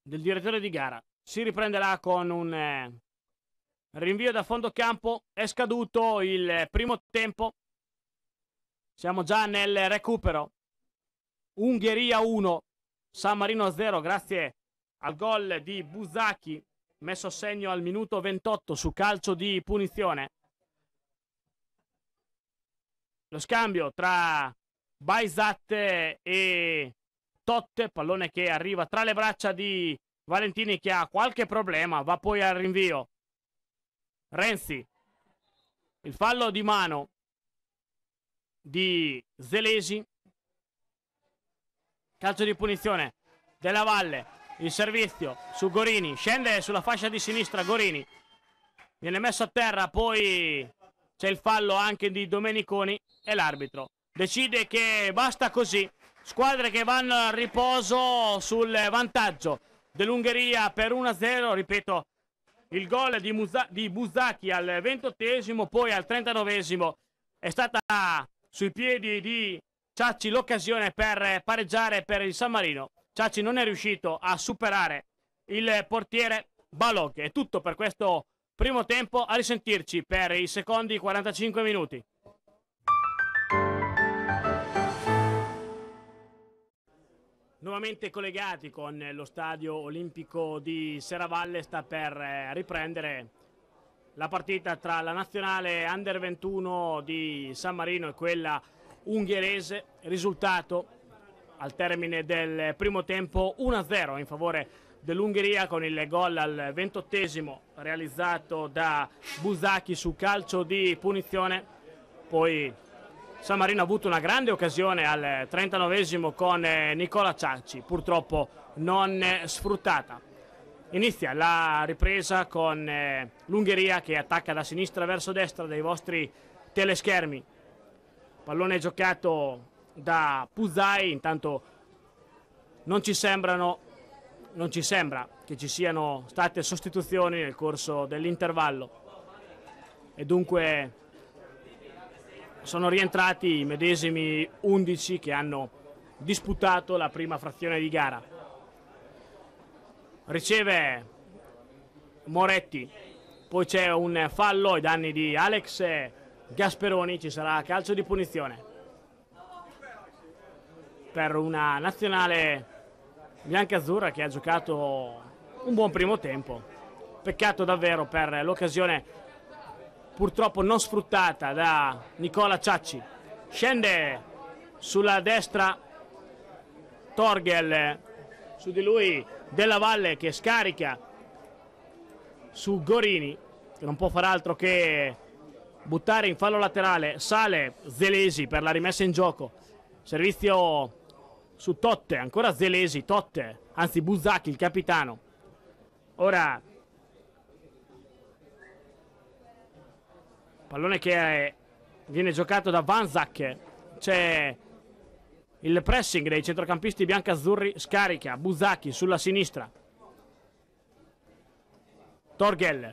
del direttore di gara. Si riprenderà con un eh, Rinvio da fondo campo, è scaduto il primo tempo. Siamo già nel recupero. Ungheria 1, San Marino 0, grazie al gol di Buzzacchi, messo a segno al minuto 28 su calcio di punizione. Lo scambio tra Baizat e Totte, pallone che arriva tra le braccia di Valentini che ha qualche problema, va poi al rinvio. Renzi, il fallo di mano di Zelesi, calcio di punizione della Valle, il servizio su Gorini, scende sulla fascia di sinistra Gorini, viene messo a terra, poi c'è il fallo anche di Domeniconi e l'arbitro decide che basta così, squadre che vanno al riposo sul vantaggio dell'Ungheria per 1-0, ripeto il gol di, Musa- di Busacchi al ventottesimo, poi al trentanovesimo è stata sui piedi di Ciacci l'occasione per pareggiare per il San Marino. Ciacci non è riuscito a superare il portiere Balog. È tutto per questo primo tempo, a risentirci per i secondi 45 minuti. nuovamente collegati con lo stadio olimpico di Serravalle sta per eh, riprendere la partita tra la nazionale under 21 di San Marino e quella ungherese risultato al termine del primo tempo 1-0 in favore dell'Ungheria con il gol al ventottesimo realizzato da Buzzacchi su calcio di punizione poi San Marino ha avuto una grande occasione al 39esimo con eh, Nicola Ciacci, purtroppo non eh, sfruttata. Inizia la ripresa con eh, l'Ungheria che attacca da sinistra verso destra dai vostri teleschermi. Pallone giocato da Puzzai, intanto non ci sembrano non ci sembra che ci siano state sostituzioni nel corso dell'intervallo e dunque sono rientrati i medesimi 11 che hanno disputato la prima frazione di gara. Riceve Moretti, poi c'è un fallo ai danni di Alex Gasperoni, ci sarà calcio di punizione per una nazionale biancazzurra che ha giocato un buon primo tempo. Peccato davvero per l'occasione purtroppo non sfruttata da Nicola Ciacci. Scende sulla destra Torgel, su di lui Della Valle che scarica su Gorini, che non può far altro che buttare in fallo laterale. Sale Zelesi per la rimessa in gioco. Servizio su Totte, ancora Zelesi, Totte, anzi Buzzacchi il capitano. Ora Pallone che è, viene giocato da Van Zack. C'è il pressing dei centrocampisti biancazzurri. Scarica Buzacchi sulla sinistra. Torgel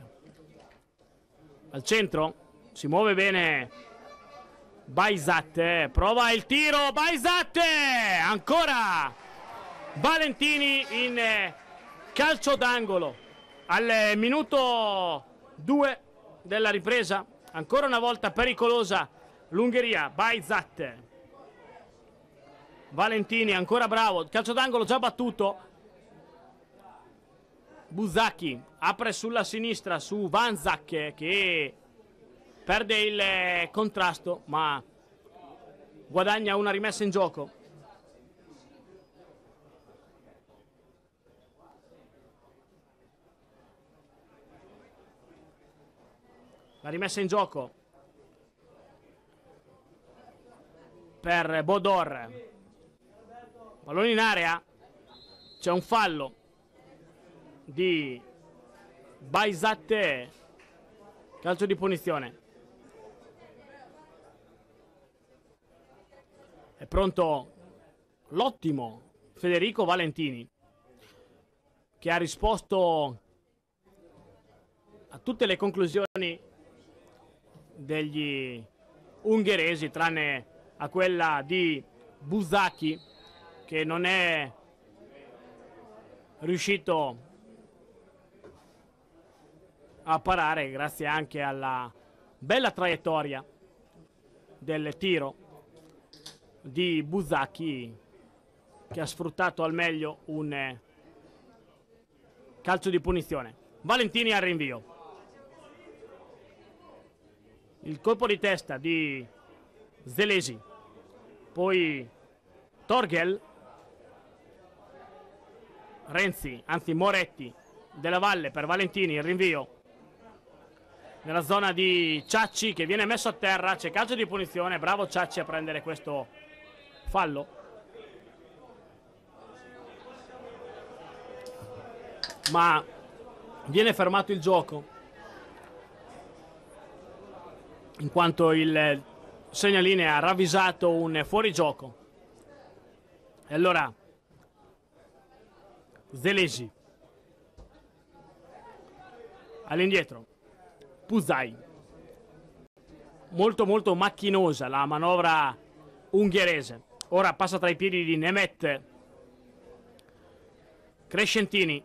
al centro. Si muove bene Baizat Prova il tiro. Baizat ancora. Valentini in calcio d'angolo al minuto 2 della ripresa ancora una volta pericolosa l'Ungheria, Baizat Valentini ancora bravo, calcio d'angolo già battuto Buzzacchi apre sulla sinistra su Vanzac che perde il eh, contrasto ma guadagna una rimessa in gioco La rimessa in gioco per Bodor. Pallone in area. C'è un fallo di Baisatte. Calcio di punizione. È pronto l'ottimo Federico Valentini che ha risposto a tutte le conclusioni degli ungheresi, tranne a quella di Buzaki, che non è riuscito a parare grazie anche alla bella traiettoria del tiro di Buzaki che ha sfruttato al meglio un calcio di punizione. Valentini al rinvio il colpo di testa di Zelesi, poi Torgel, Renzi, anzi Moretti, della Valle per Valentini, il rinvio nella zona di Ciacci che viene messo a terra, c'è calcio di punizione, bravo Ciacci a prendere questo fallo. Ma viene fermato il gioco in quanto il segnaline ha ravvisato un fuorigioco. E allora Zelesi all'indietro Puzai molto molto macchinosa la manovra ungherese ora passa tra i piedi di Nemet Crescentini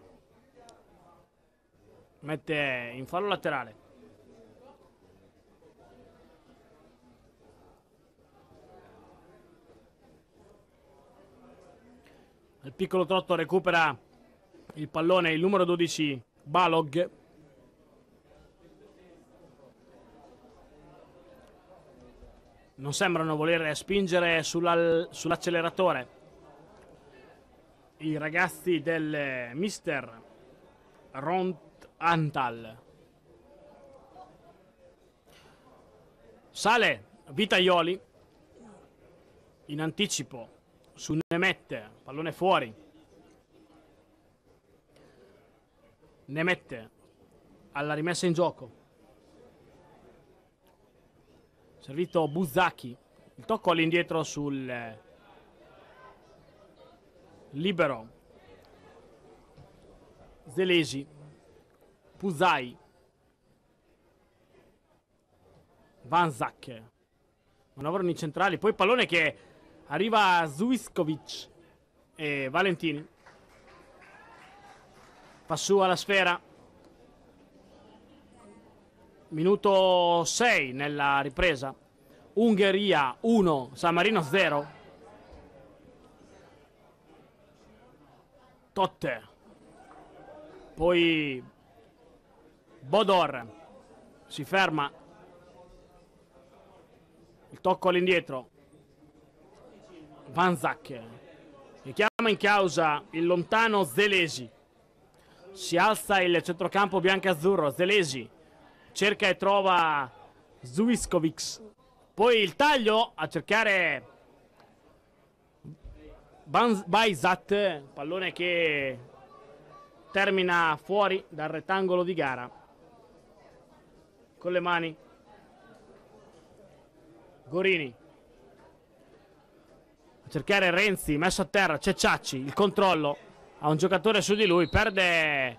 mette in fallo laterale il piccolo trotto recupera il pallone il numero 12 Balog non sembrano voler spingere sull'acceleratore sull i ragazzi del mister Ront Antal sale Vitaioli in anticipo su Nemette, pallone fuori. Nemette alla rimessa in gioco. Servito Buzzacchi. Il tocco all'indietro sul eh, libero. Zelesi. Puzai. Vanzac. Manovra in centrali, Poi pallone che Arriva Zuiskovic e Valentini. Fa su alla sfera. Minuto 6 nella ripresa. Ungheria 1, San Marino 0. Totte. Poi Bodor si ferma. Il tocco all'indietro. Van Zack, che chiama in causa il lontano Zelesi. Si alza il centrocampo bianco-azzurro, Zelesi cerca e trova Zuiskovic. Poi il taglio a cercare Baizat, pallone che termina fuori dal rettangolo di gara con le mani. Gorini a cercare Renzi, messo a terra, c'è Ciacci, il controllo a un giocatore su di lui, perde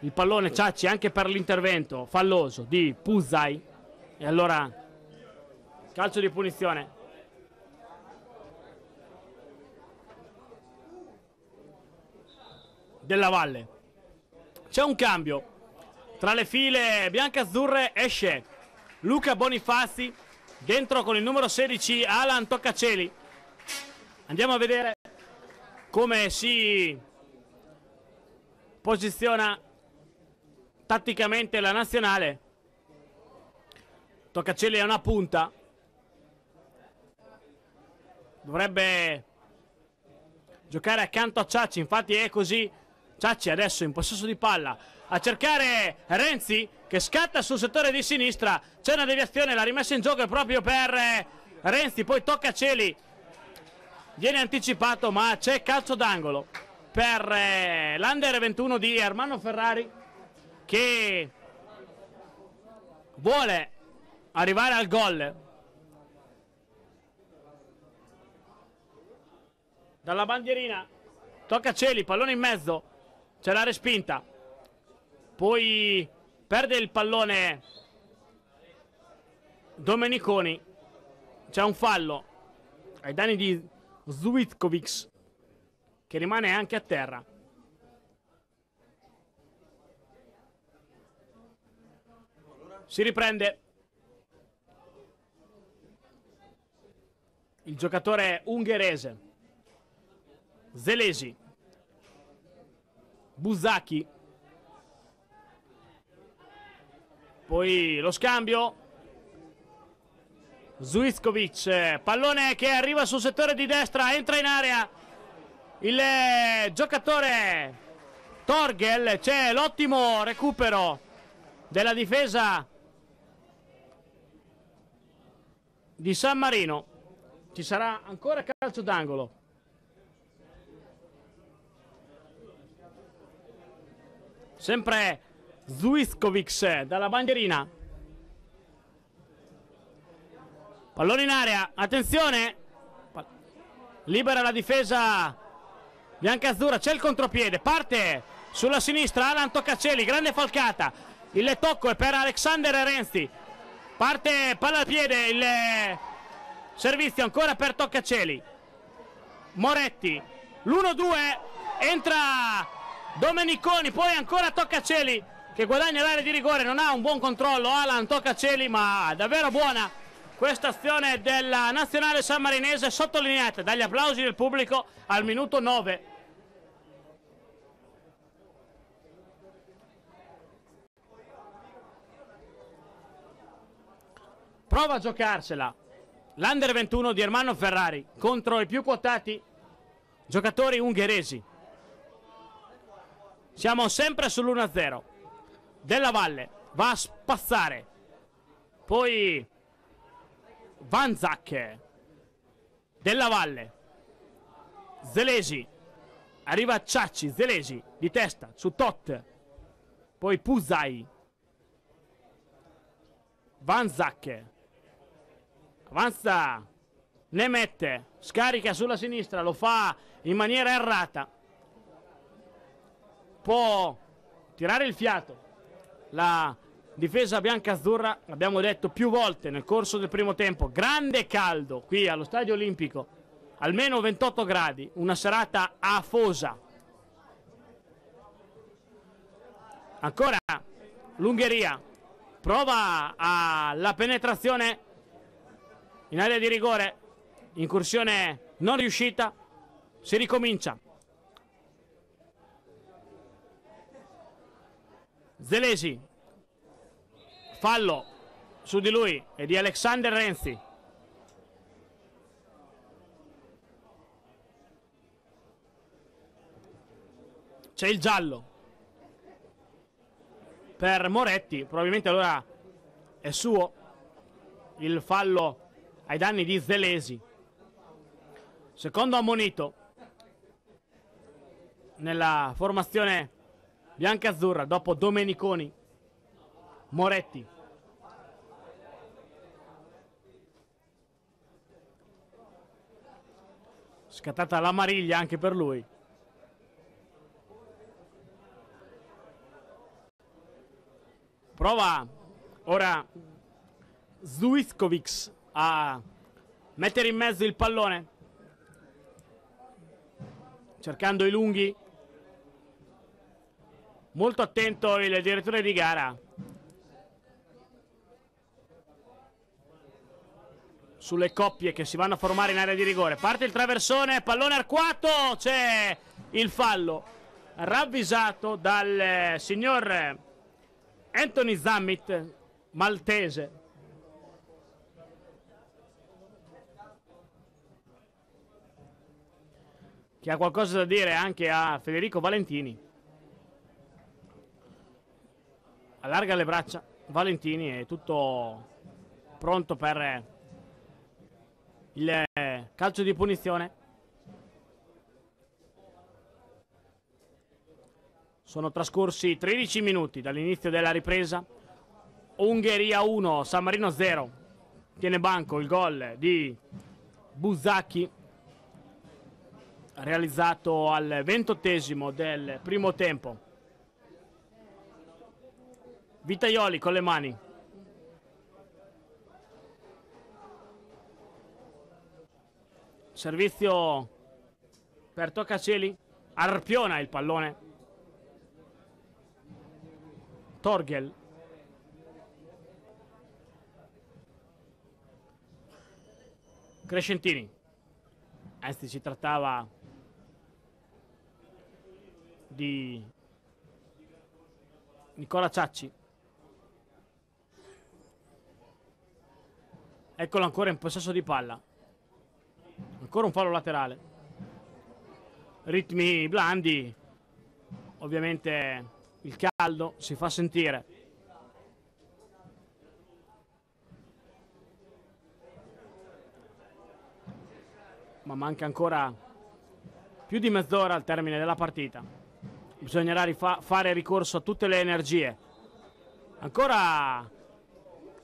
il pallone Ciacci anche per l'intervento falloso di Puzzai e allora calcio di punizione. Della Valle. C'è un cambio. Tra le file bianca-azzurre esce Luca Bonifazzi, dentro con il numero 16 Alan Toccaceli. Andiamo a vedere come si posiziona tatticamente la nazionale. Toccacelli è una punta. Dovrebbe giocare accanto a Ciacci, infatti è così. Ciacci adesso in possesso di palla a cercare Renzi che scatta sul settore di sinistra. C'è una deviazione, la rimessa in gioco è proprio per Renzi, poi tocca a Celi viene anticipato ma c'è calcio d'angolo per eh, l'Under 21 di Ermanno Ferrari che vuole arrivare al gol dalla bandierina tocca Celi, pallone in mezzo c'è la respinta poi perde il pallone Domeniconi c'è un fallo ai danni di Zwitkovic che rimane anche a terra. Si riprende. Il giocatore ungherese. Zelesi. Buzzacchi. Poi lo scambio. Zuiskovic, pallone che arriva sul settore di destra, entra in area il eh, giocatore Torgel, c'è l'ottimo recupero della difesa di San Marino. Ci sarà ancora calcio d'angolo. Sempre Zuiskovic eh, dalla bandierina. Pallone in area, attenzione. Libera la difesa bianca-azzurra, c'è il contropiede, parte sulla sinistra Alan Toccacelli, grande falcata. Il tocco è per Alexander Renzi. Parte palla al piede, il eh, servizio ancora per Toccacelli. Moretti, l'1-2, entra Domeniconi, poi ancora Toccacelli che guadagna l'area di rigore, non ha un buon controllo Alan Toccacelli, ma davvero buona questa azione della nazionale sammarinese sottolineata dagli applausi del pubblico al minuto 9. Prova a giocarsela l'Under 21 di Ermano Ferrari contro i più quotati giocatori ungheresi. Siamo sempre sull'1-0. Della Valle va a spazzare. Poi Vanzac Della Valle Zelesi arriva Ciacci Zelesi di testa su Tot poi Puzai Vanzac avanza ne mette scarica sulla sinistra lo fa in maniera errata può tirare il fiato la difesa bianca-azzurra, abbiamo detto più volte nel corso del primo tempo, grande caldo qui allo Stadio Olimpico, almeno 28 gradi, una serata afosa. Ancora l'Ungheria prova alla penetrazione in area di rigore, incursione non riuscita, si ricomincia. Zelesi fallo su di lui e di Alexander Renzi. C'è il giallo per Moretti, probabilmente allora è suo il fallo ai danni di Zelesi. Secondo ammonito nella formazione bianca-azzurra dopo Domeniconi. Moretti. Scattata la Mariglia anche per lui. Prova ora Zuizkovic a mettere in mezzo il pallone. Cercando i lunghi. Molto attento il direttore di gara. sulle coppie che si vanno a formare in area di rigore. Parte il traversone, pallone arcuato, c'è il fallo ravvisato dal eh, signor Anthony Zammit, maltese. Che ha qualcosa da dire anche a Federico Valentini. Allarga le braccia Valentini è tutto pronto per il eh, calcio di punizione. Sono trascorsi 13 minuti dall'inizio della ripresa. Ungheria 1, San Marino 0. Tiene banco il gol di Buzzacchi realizzato al ventottesimo del primo tempo. Vitaioli con le mani. Servizio per Toccacelli. Arpiona il pallone. Torgel. Crescentini. Anzi, si trattava di Nicola Ciacci. Eccolo ancora in possesso di palla. Ancora un fallo laterale. Ritmi blandi. Ovviamente il caldo si fa sentire. Ma manca ancora più di mezz'ora al termine della partita. Bisognerà fare ricorso a tutte le energie. Ancora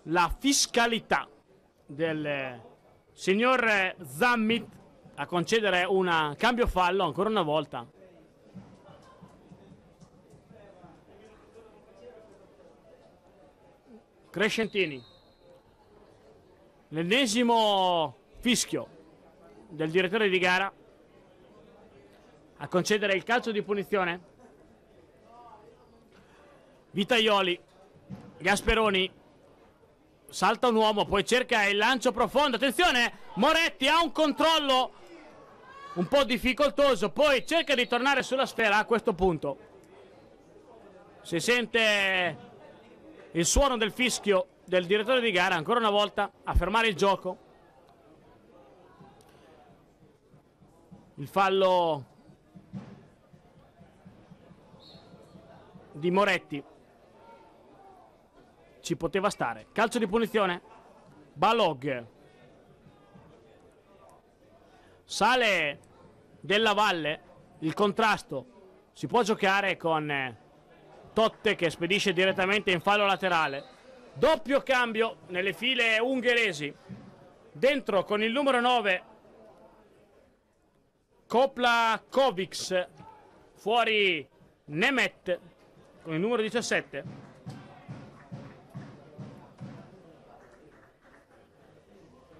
la fiscalità delle Signor Zammit a concedere un cambio fallo ancora una volta. Crescentini. L'ennesimo fischio del direttore di gara a concedere il calcio di punizione. Vitaioli, Gasperoni, salta un uomo, poi cerca il lancio profondo. Attenzione, Moretti ha un controllo un po' difficoltoso, poi cerca di tornare sulla sfera a questo punto. Si sente il suono del fischio del direttore di gara, ancora una volta a fermare il gioco. Il fallo di Moretti. Ci poteva stare. Calcio di punizione. Balog. Sale della Valle. Il contrasto. Si può giocare con eh, Totte che spedisce direttamente in fallo laterale. Doppio cambio nelle file ungheresi. Dentro con il numero 9 Copla Kovics. Fuori Nemet con il numero 17.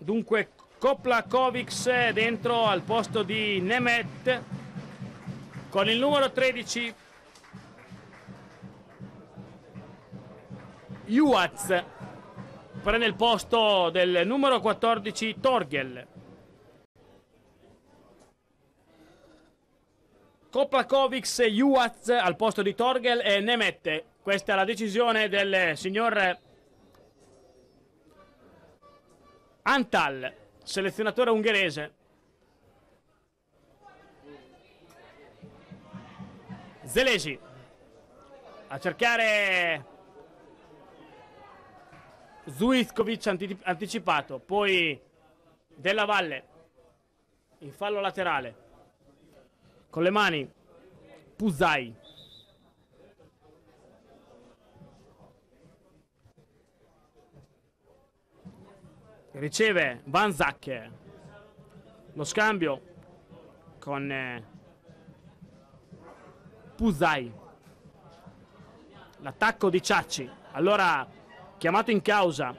Dunque Koplakovic dentro al posto di Nemet con il numero 13 Juaz prende il posto del numero 14 Torgel Koplakovic Juaz al posto di Torgel e Nemet questa è la decisione del signor Antal, selezionatore ungherese. Zelesi a cercare Zuiskovic anticipato, poi Della Valle in fallo laterale con le mani Puzai riceve Van Zack lo scambio con eh, l'attacco di Ciacci allora chiamato in causa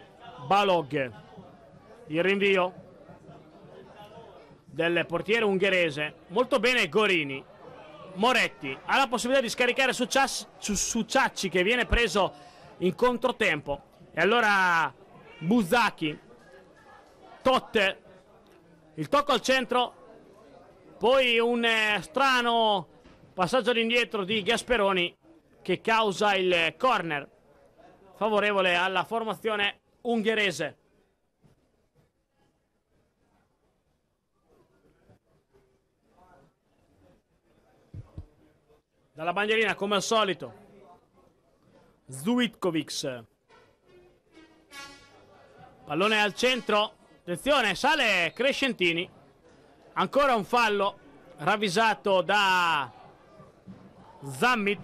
Balog il rinvio del portiere ungherese molto bene Gorini Moretti ha la possibilità di scaricare su, Cias, su, su Ciacci che viene preso in controtempo e allora Buzacchi Totte, il tocco al centro, poi un eh, strano passaggio all'indietro di Gasperoni che causa il corner favorevole alla formazione ungherese. Dalla bandierina, come al solito, Zuitkovic. Pallone al centro. Attenzione, sale Crescentini. Ancora un fallo ravvisato da Zammit.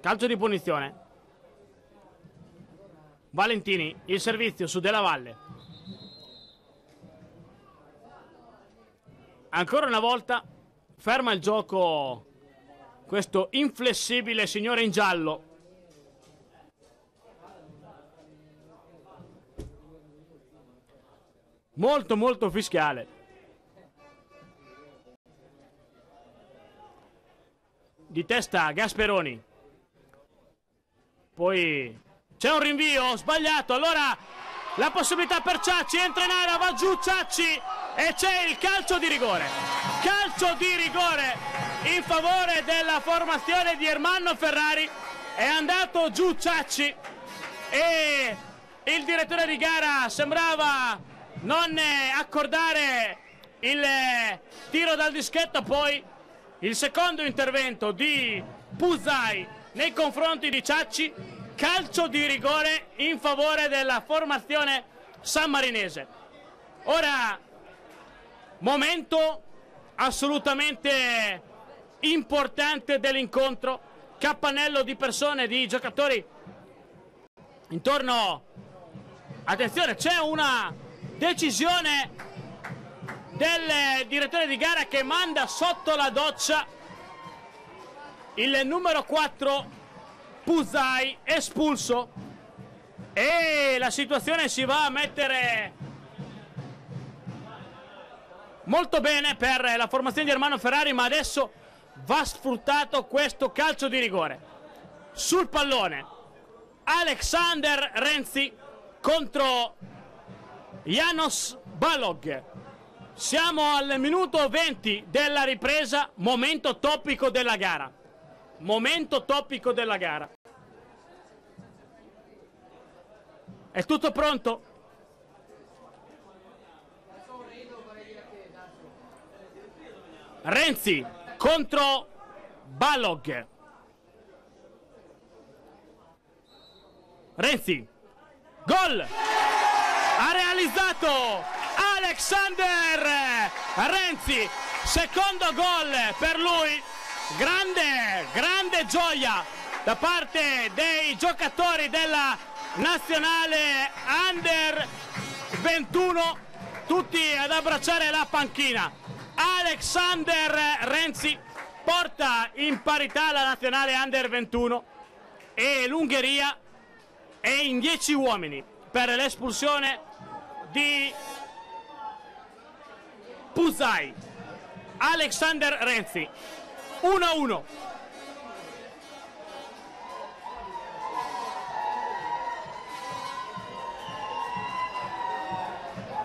Calcio di punizione. Valentini, il servizio su Della Valle. Ancora una volta ferma il gioco questo inflessibile signore in giallo molto molto fiscale. Di testa Gasperoni. Poi c'è un rinvio sbagliato, allora la possibilità per Ciacci, entra in area, va giù Ciacci e c'è il calcio di rigore. Calcio di rigore in favore della formazione di Ermanno Ferrari. È andato giù Ciacci e il direttore di gara sembrava non eh, accordare il eh, tiro dal dischetto, poi il secondo intervento di Puzai nei confronti di Ciacci, calcio di rigore in favore della formazione sammarinese. Ora, momento assolutamente importante dell'incontro, capannello di persone, di giocatori intorno... Attenzione, c'è una decisione del direttore di gara che manda sotto la doccia il numero 4 Puzai espulso e la situazione si va a mettere molto bene per la formazione di Armano Ferrari ma adesso va sfruttato questo calcio di rigore sul pallone Alexander Renzi contro Janos Balog. Siamo al minuto 20 della ripresa, momento topico della gara. Momento topico della gara. È tutto pronto? Renzi contro Balog. Renzi, gol! ha realizzato Alexander Renzi, secondo gol per lui, grande, grande gioia da parte dei giocatori della nazionale under 21, tutti ad abbracciare la panchina. Alexander Renzi porta in parità la nazionale under 21 e l'Ungheria è in 10 uomini per l'espulsione di Pusai, Alexander Renzi, 1-1.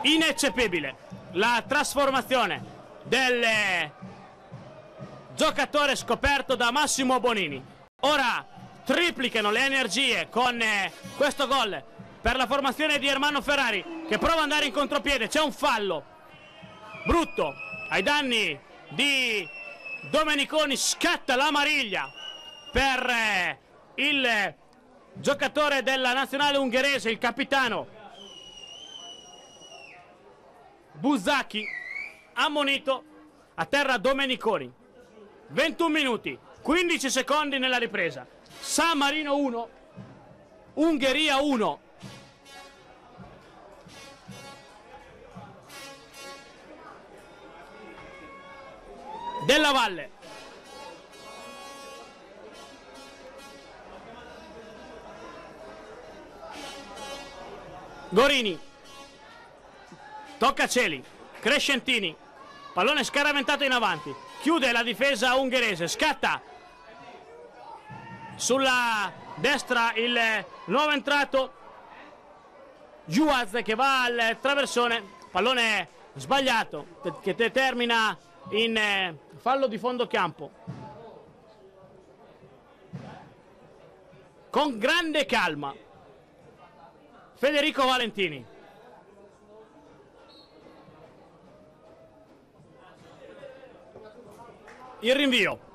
Ineccepibile la trasformazione del eh, giocatore scoperto da Massimo Bonini. Ora triplicano le energie con eh, questo gol per la formazione di Ermano Ferrari che prova ad andare in contropiede, c'è un fallo brutto ai danni di Domeniconi, scatta la mariglia per eh, il giocatore della nazionale ungherese, il capitano Buzzacchi, ammonito a terra Domeniconi. 21 minuti, 15 secondi nella ripresa. San Marino 1, Ungheria 1. della Valle. Gorini, tocca Celi, Crescentini, pallone scaraventato in avanti, chiude la difesa ungherese, scatta sulla destra il nuovo entrato Giuaz che va al traversone, pallone sbagliato che determina in eh, fallo di fondo campo. Con grande calma. Federico Valentini. Il rinvio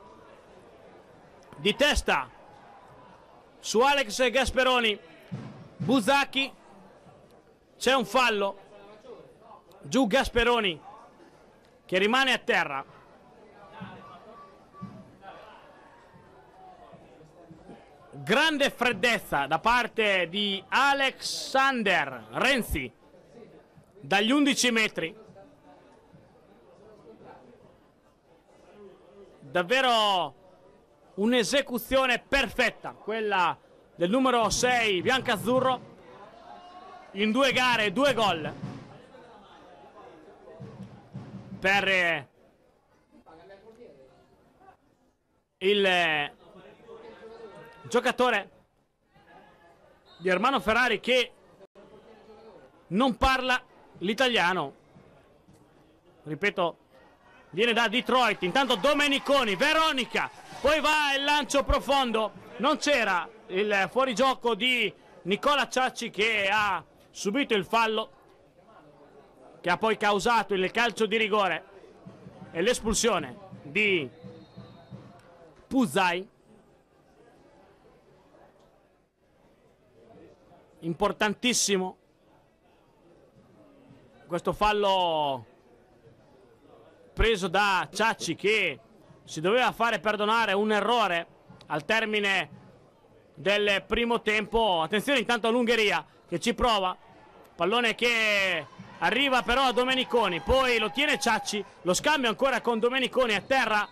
di testa su Alex Gasperoni Buzzacchi c'è un fallo giù Gasperoni che rimane a terra. Grande freddezza da parte di Alexander Renzi dagli 11 metri. Davvero un'esecuzione perfetta, quella del numero 6 biancazzurro in due gare, due gol per eh, il eh, giocatore di Armano Ferrari che non parla l'italiano. Ripeto, viene da Detroit. Intanto Domeniconi, Veronica, poi va il lancio profondo. Non c'era il fuorigioco di Nicola Ciacci che ha subito il fallo che ha poi causato il calcio di rigore e l'espulsione di Puzai. Importantissimo questo fallo preso da Ciacci che si doveva fare perdonare un errore al termine del primo tempo. Attenzione intanto all'Ungheria che ci prova. Pallone che Arriva però a Domeniconi, poi lo tiene Ciacci, lo scambio ancora con Domeniconi a terra.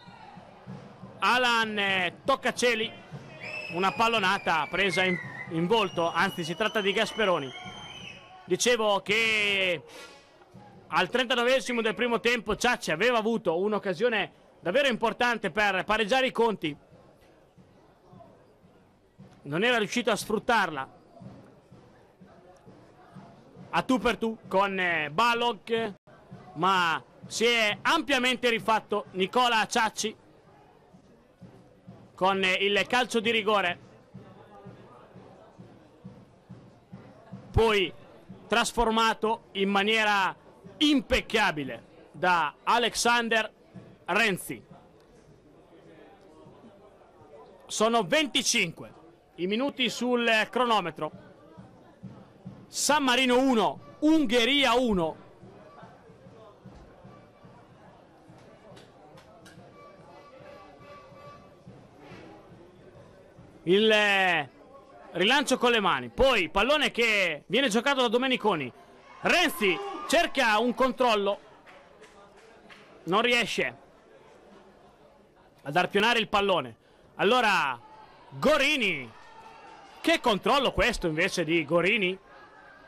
Alan eh, Toccaceli una pallonata presa in, in volto, anzi si tratta di Gasperoni. Dicevo che al 39 del primo tempo Ciacci aveva avuto un'occasione davvero importante per pareggiare i conti. Non era riuscito a sfruttarla a tu per tu con eh, Balog, ma si è ampiamente rifatto Nicola Ciacci con eh, il calcio di rigore. Poi trasformato in maniera impeccabile da Alexander Renzi. Sono 25 i minuti sul eh, cronometro. San Marino 1, Ungheria 1. Il eh, rilancio con le mani, poi pallone che viene giocato da Domeniconi. Renzi cerca un controllo, non riesce ad arpionare il pallone. Allora Gorini, che controllo questo invece di Gorini?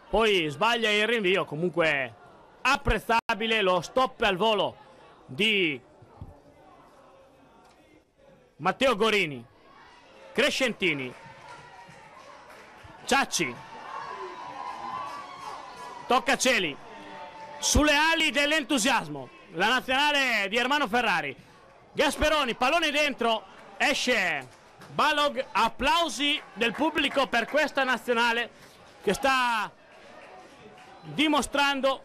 poi sbaglia il rinvio, comunque apprezzabile lo stop al volo di Matteo Gorini, Crescentini, Ciacci, tocca Celi, sulle ali dell'entusiasmo, la nazionale di Ermano Ferrari, Gasperoni, pallone dentro, esce Balog, applausi del pubblico per questa nazionale che sta dimostrando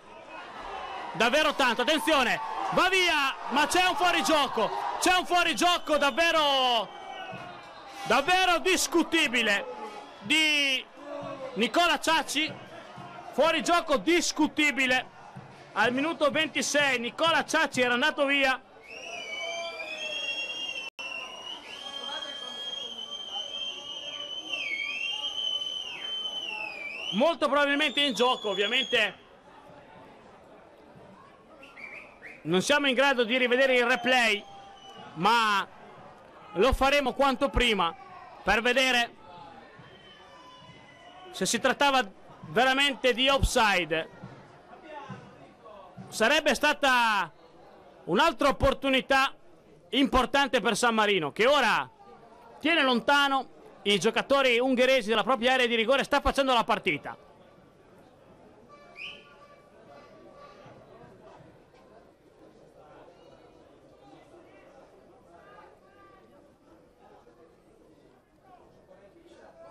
davvero tanto. Attenzione, va via, ma c'è un fuorigioco, c'è un fuorigioco davvero, davvero discutibile di Nicola Ciacci, fuorigioco discutibile. Al minuto 26 Nicola Ciacci era andato via molto probabilmente in gioco ovviamente non siamo in grado di rivedere il replay ma lo faremo quanto prima per vedere se si trattava veramente di offside sarebbe stata un'altra opportunità importante per San Marino che ora tiene lontano i giocatori ungheresi della propria area di rigore sta facendo la partita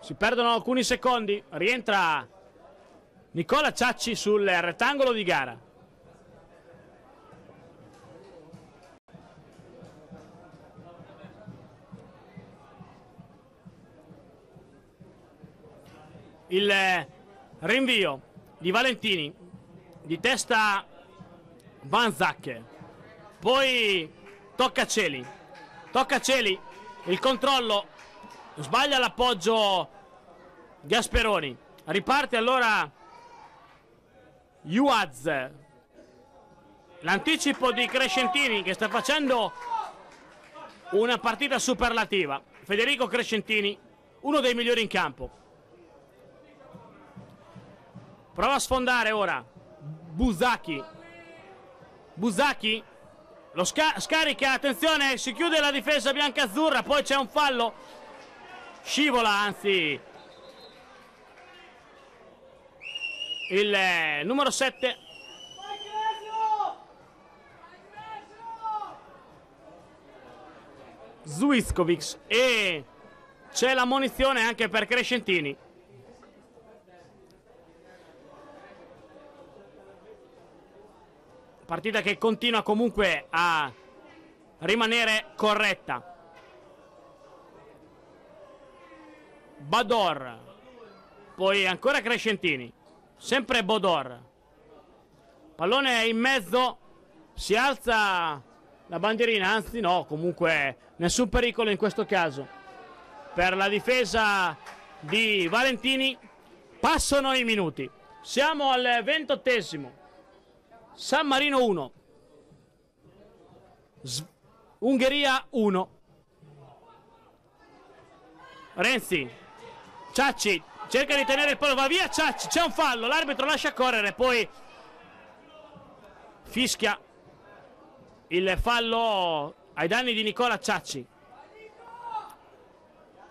si perdono alcuni secondi rientra Nicola Ciacci sul rettangolo di gara il eh, rinvio di Valentini di testa Van Zac poi tocca Celi tocca Celi il controllo sbaglia l'appoggio Gasperoni riparte allora Juaz l'anticipo di Crescentini che sta facendo una partita superlativa Federico Crescentini uno dei migliori in campo Prova a sfondare ora. Buzaki. Buzaki. Lo sca scarica, attenzione, si chiude la difesa bianca-azzurra, poi c'è un fallo. Scivola, anzi. Il eh, numero 7. Zuiskovic e c'è la munizione anche per Crescentini. partita che continua comunque a rimanere corretta. Bador, poi ancora Crescentini, sempre Bodor. Pallone in mezzo, si alza la bandierina, anzi no, comunque nessun pericolo in questo caso. Per la difesa di Valentini passano i minuti. Siamo al ventottesimo. San Marino 1, S- Ungheria 1. Renzi, Ciacci cerca di tenere il palo, va via Ciacci, c'è un fallo, l'arbitro lascia correre, poi fischia il fallo ai danni di Nicola Ciacci.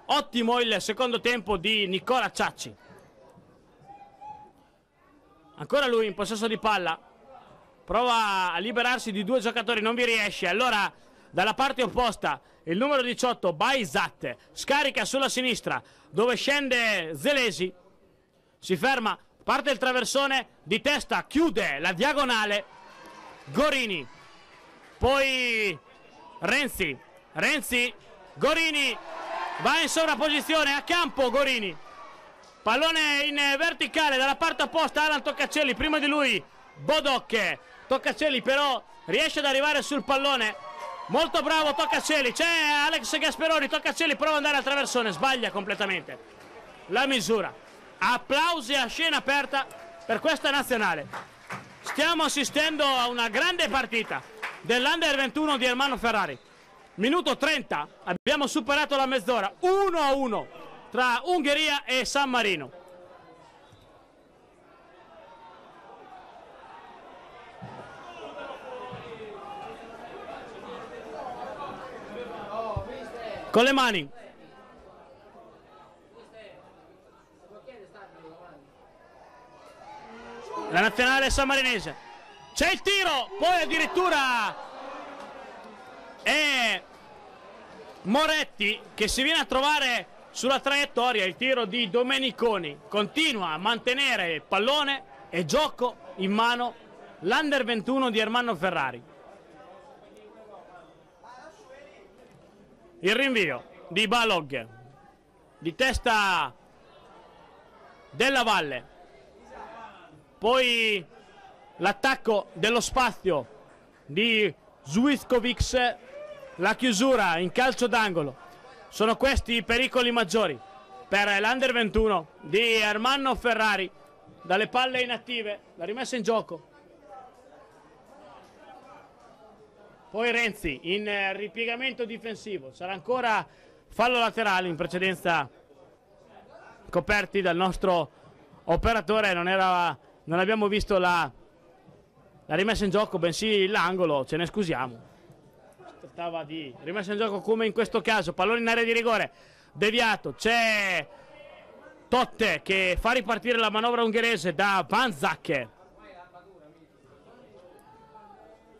Ottimo il secondo tempo di Nicola Ciacci. Ancora lui in possesso di palla prova a liberarsi di due giocatori, non vi riesce. Allora dalla parte opposta il numero 18 Baizat scarica sulla sinistra dove scende Zelesi. Si ferma, parte il traversone di testa, chiude la diagonale Gorini. Poi Renzi, Renzi, Gorini va in sovrapposizione a campo Gorini. Pallone in verticale dalla parte opposta Alan Toccacelli, prima di lui Bodocche Tocca Celi però riesce ad arrivare sul pallone. Molto bravo Tocca Celi. C'è Alex Gasperoni. Tocca Celi prova ad andare al traversone. Sbaglia completamente la misura. Applausi a scena aperta per questa nazionale. Stiamo assistendo a una grande partita dell'Under 21 di Ermano Ferrari. Minuto 30. Abbiamo superato la mezz'ora. 1 a 1 tra Ungheria e San Marino. Con le mani. La nazionale sammarinese. C'è il tiro, poi addirittura è Moretti che si viene a trovare sulla traiettoria. Il tiro di Domeniconi continua a mantenere pallone e gioco in mano l'under 21 di Ermanno Ferrari. Il rinvio di Balog di testa della Valle. Poi l'attacco dello spazio di Zwitkovic. La chiusura in calcio d'angolo. Sono questi i pericoli maggiori per l'Under 21 di Armando Ferrari. Dalle palle inattive, la rimessa in gioco Poi Renzi in eh, ripiegamento difensivo, sarà ancora fallo laterale in precedenza coperti dal nostro operatore, non, era, non abbiamo visto la, la rimessa in gioco, bensì l'angolo, ce ne scusiamo. Si Trattava di rimessa in gioco come in questo caso, pallone in area di rigore, deviato, c'è Totte che fa ripartire la manovra ungherese da Van Panzacche.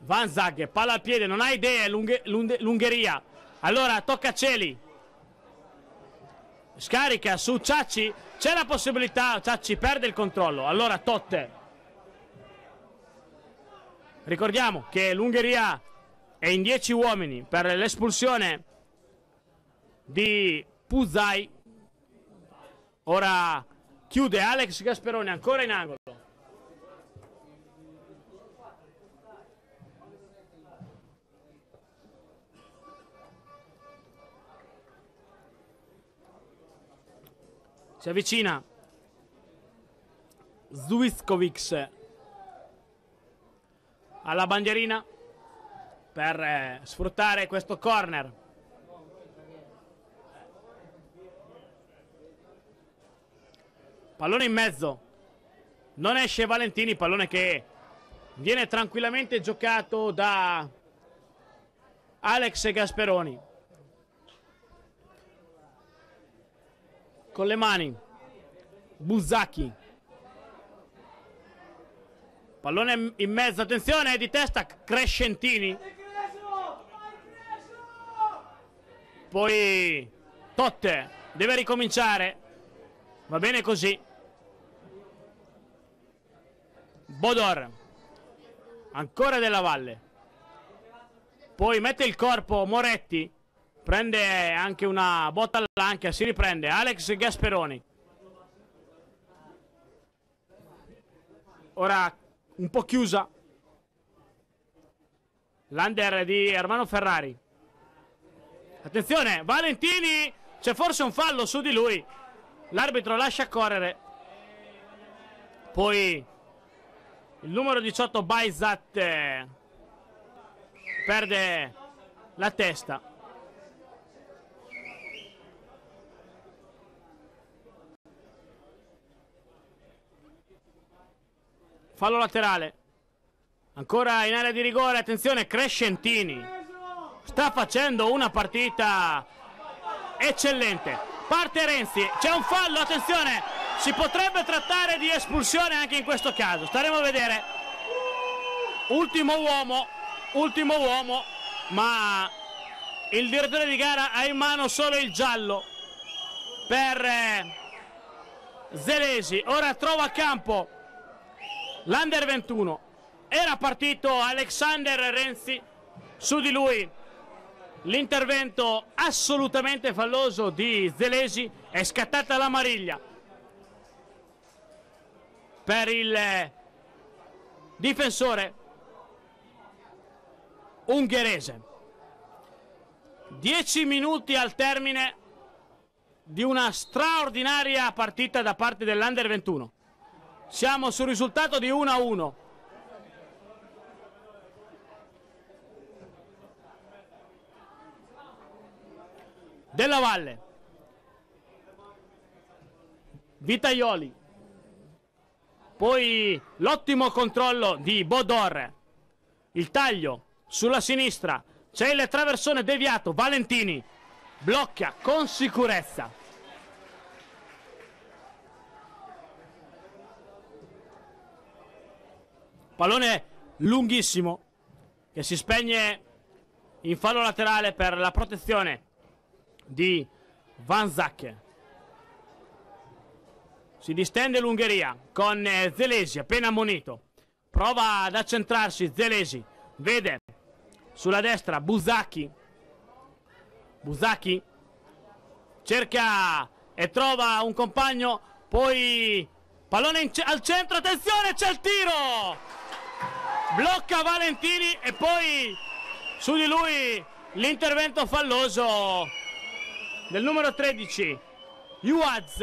Van Zag, palla al piede, non ha idee, l'Ungheria. Lunghe, lunghe, allora tocca a Celi. Scarica su Ciacci, c'è la possibilità, Ciacci perde il controllo. Allora Totte. Ricordiamo che l'Ungheria è in 10 uomini per l'espulsione di Puzai. Ora chiude Alex Gasperone ancora in angolo. Si avvicina. Zwiskovic. Alla bandierina. Per eh, sfruttare questo corner. Pallone in mezzo. Non esce Valentini, pallone che viene tranquillamente giocato da Alex Gasperoni. con le mani Buzzacchi pallone in mezzo attenzione di testa Crescentini poi Totte deve ricominciare va bene così Bodor ancora della Valle poi mette il corpo Moretti prende anche una botta all'anca, si riprende Alex Gasperoni. Ora un po' chiusa. L'under di Armano Ferrari. Attenzione, Valentini, c'è forse un fallo su di lui. L'arbitro lascia correre. Poi il numero 18 Baizat eh, perde la testa. Fallo laterale. Ancora in area di rigore, attenzione, Crescentini. Sta facendo una partita eccellente. Parte Renzi, c'è un fallo, attenzione. Si potrebbe trattare di espulsione anche in questo caso. Staremo a vedere. Ultimo uomo, ultimo uomo, ma il direttore di gara ha in mano solo il giallo per eh, Zelesi. Ora trova campo l'Under 21. Era partito Alexander Renzi, su di lui l'intervento assolutamente falloso di Zelesi, è scattata la mariglia per il eh, difensore ungherese. Dieci minuti al termine di una straordinaria partita da parte dell'Under 21. Siamo sul risultato di 1 a 1. Della Valle. Vitaioli. Poi l'ottimo controllo di Bodor. Il taglio sulla sinistra. C'è il traversone deviato. Valentini blocca con sicurezza. Pallone lunghissimo che si spegne in fallo laterale per la protezione di Van Zack. Si distende l'Ungheria con eh, Zelesi appena ammonito. Prova ad accentrarsi Zelesi. Vede sulla destra Buzacchi. Buzacchi cerca e trova un compagno. Poi pallone al centro. Attenzione, c'è il tiro! blocca Valentini e poi su di lui l'intervento falloso del numero 13 Juaz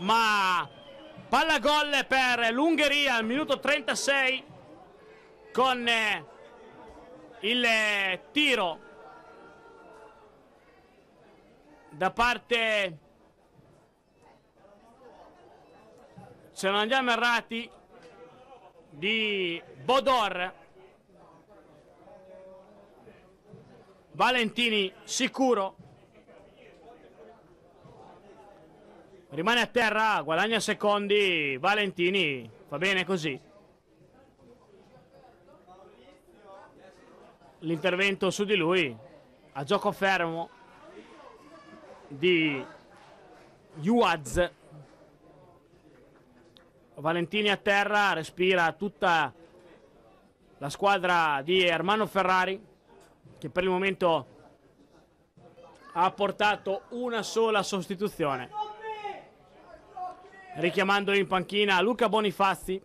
ma palla gol per l'Ungheria al minuto 36 con eh, il eh, tiro da parte se non andiamo errati di Bodor Valentini sicuro rimane a terra guadagna secondi Valentini va bene così l'intervento su di lui a gioco fermo di Juaz Valentini a terra, respira tutta la squadra di Ermanno Ferrari che per il momento ha portato una sola sostituzione. Richiamando in panchina Luca Bonifazzi,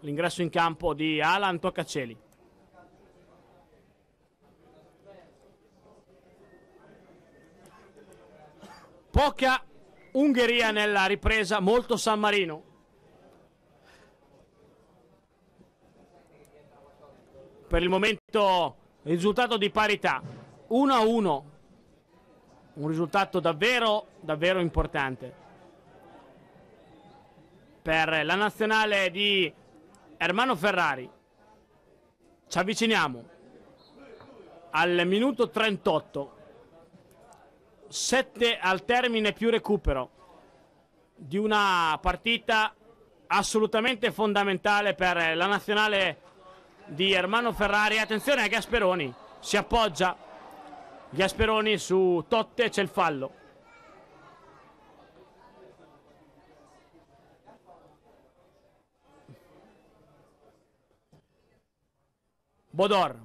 l'ingresso in campo di Alan Toccacelli. Poca Ungheria nella ripresa, molto San Marino. per il momento risultato di parità 1-1 a un risultato davvero davvero importante per la nazionale di Ermano Ferrari ci avviciniamo al minuto 38 7 al termine più recupero di una partita assolutamente fondamentale per la nazionale di di Ermano Ferrari. Attenzione a eh, Gasperoni, si appoggia Gasperoni su Totte, c'è il fallo. Bodor,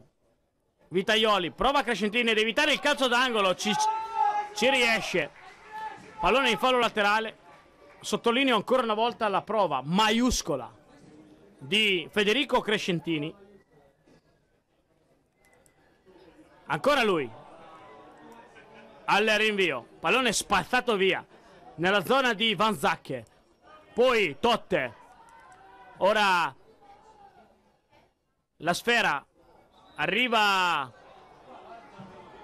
Vitaioli, prova Crescentini ad evitare il calcio d'angolo, ci, ci riesce. Pallone in fallo laterale. Sottolineo ancora una volta la prova maiuscola di Federico Crescentini Ancora lui. Al rinvio. Pallone spazzato via. Nella zona di Van Zacche. Poi Totte. Ora la sfera arriva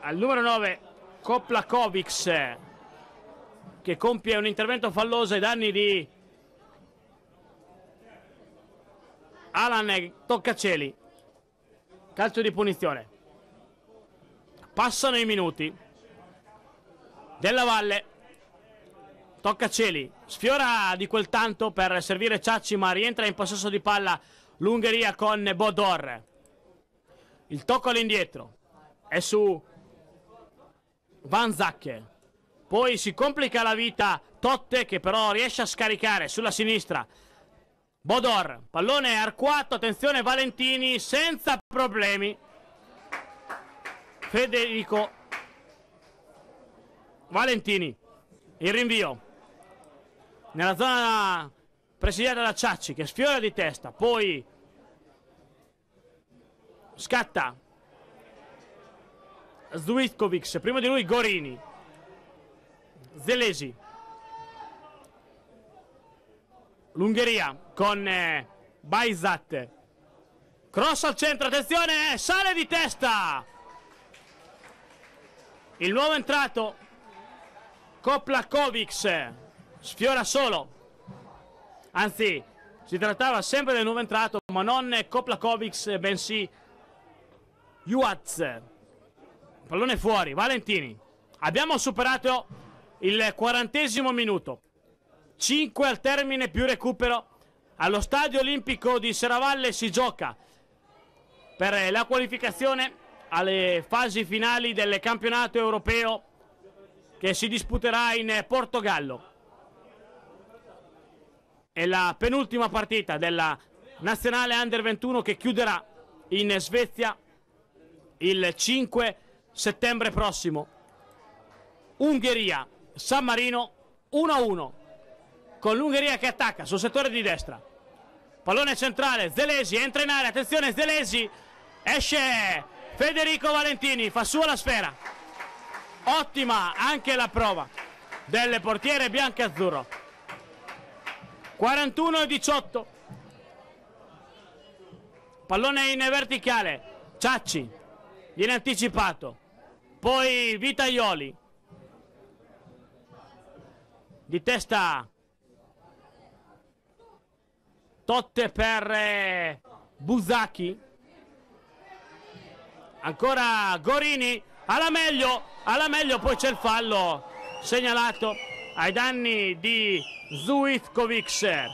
al numero 9 Koplakovic che compie un intervento falloso ai danni di Alan Toccaceli. Calcio di punizione. Passano i minuti. Della Valle. Tocca Celi. Sfiora di quel tanto per servire Ciacci, ma rientra in possesso di palla l'Ungheria con Bodor. Il tocco all'indietro. È su Van Zacche. Poi si complica la vita Totte che però riesce a scaricare sulla sinistra. Bodor, pallone arcuato, attenzione Valentini senza problemi. Federico Valentini. Il rinvio. Nella zona presidiata da Ciacci che sfiora di testa. Poi scatta Zvitkovic. Prima di lui Gorini. Zelesi. L'Ungheria con eh, Baizat. Cross al centro, attenzione, eh, sale di testa! Il nuovo entrato, Koplakovic, sfiora solo. Anzi, si trattava sempre del nuovo entrato, ma non Koplakovic, bensì Juaz. Pallone fuori, Valentini. Abbiamo superato il quarantesimo minuto. 5 al termine più recupero. Allo stadio olimpico di Seravalle si gioca per la qualificazione alle fasi finali del campionato europeo che si disputerà in Portogallo. È la penultima partita della nazionale Under 21 che chiuderà in Svezia il 5 settembre prossimo. Ungheria, San Marino 1-1 con l'Ungheria che attacca sul settore di destra. Pallone centrale, Zelesi entra in area, attenzione Zelesi esce Federico Valentini fa sua la sfera. Ottima anche la prova del portiere bianco-azzurro. 41-18. e Pallone in verticale. Ciacci viene anticipato. Poi Vitaioli. Di testa Totte per eh, Busacchi ancora Gorini, alla meglio, alla meglio, poi c'è il fallo segnalato ai danni di Zuitkovic.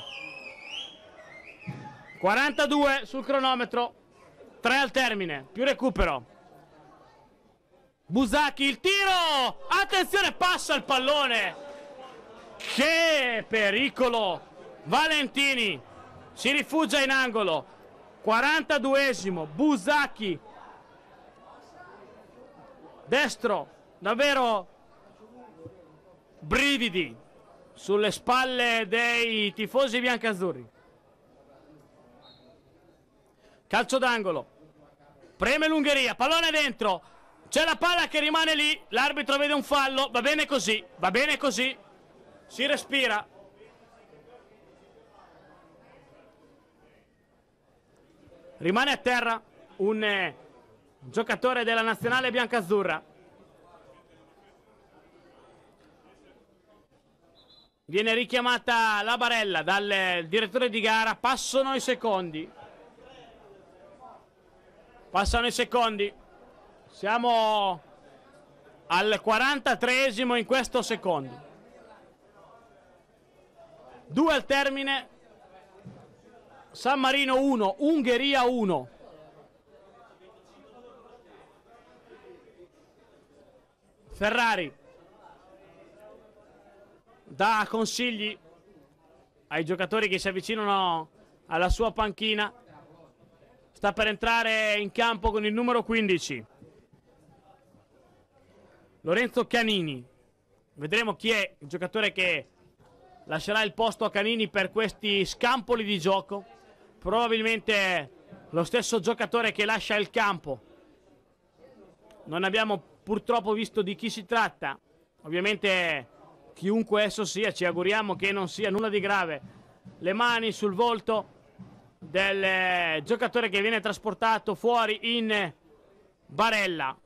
42 sul cronometro, 3 al termine, più recupero. Busacchi il tiro, attenzione, passa il pallone. Che pericolo! Valentini si rifugia in angolo. 42esimo, Busacchi Destro, davvero brividi sulle spalle dei tifosi biancazzurri. Calcio d'angolo. Preme l'Ungheria, pallone dentro. C'è la palla che rimane lì, l'arbitro vede un fallo, va bene così, va bene così. Si respira. Rimane a terra un eh, giocatore della nazionale biancazzurra. Viene richiamata la barella dal direttore di gara, passano i secondi. Passano i secondi. Siamo al 43 in questo secondo. Due al termine. San Marino 1, Ungheria 1. Ferrari dà consigli ai giocatori che si avvicinano alla sua panchina. Sta per entrare in campo con il numero 15. Lorenzo Canini. Vedremo chi è il giocatore che lascerà il posto a Canini per questi scampoli di gioco. Probabilmente lo stesso giocatore che lascia il campo. Non abbiamo più purtroppo visto di chi si tratta. Ovviamente chiunque esso sia, ci auguriamo che non sia nulla di grave. Le mani sul volto del eh, giocatore che viene trasportato fuori in barella.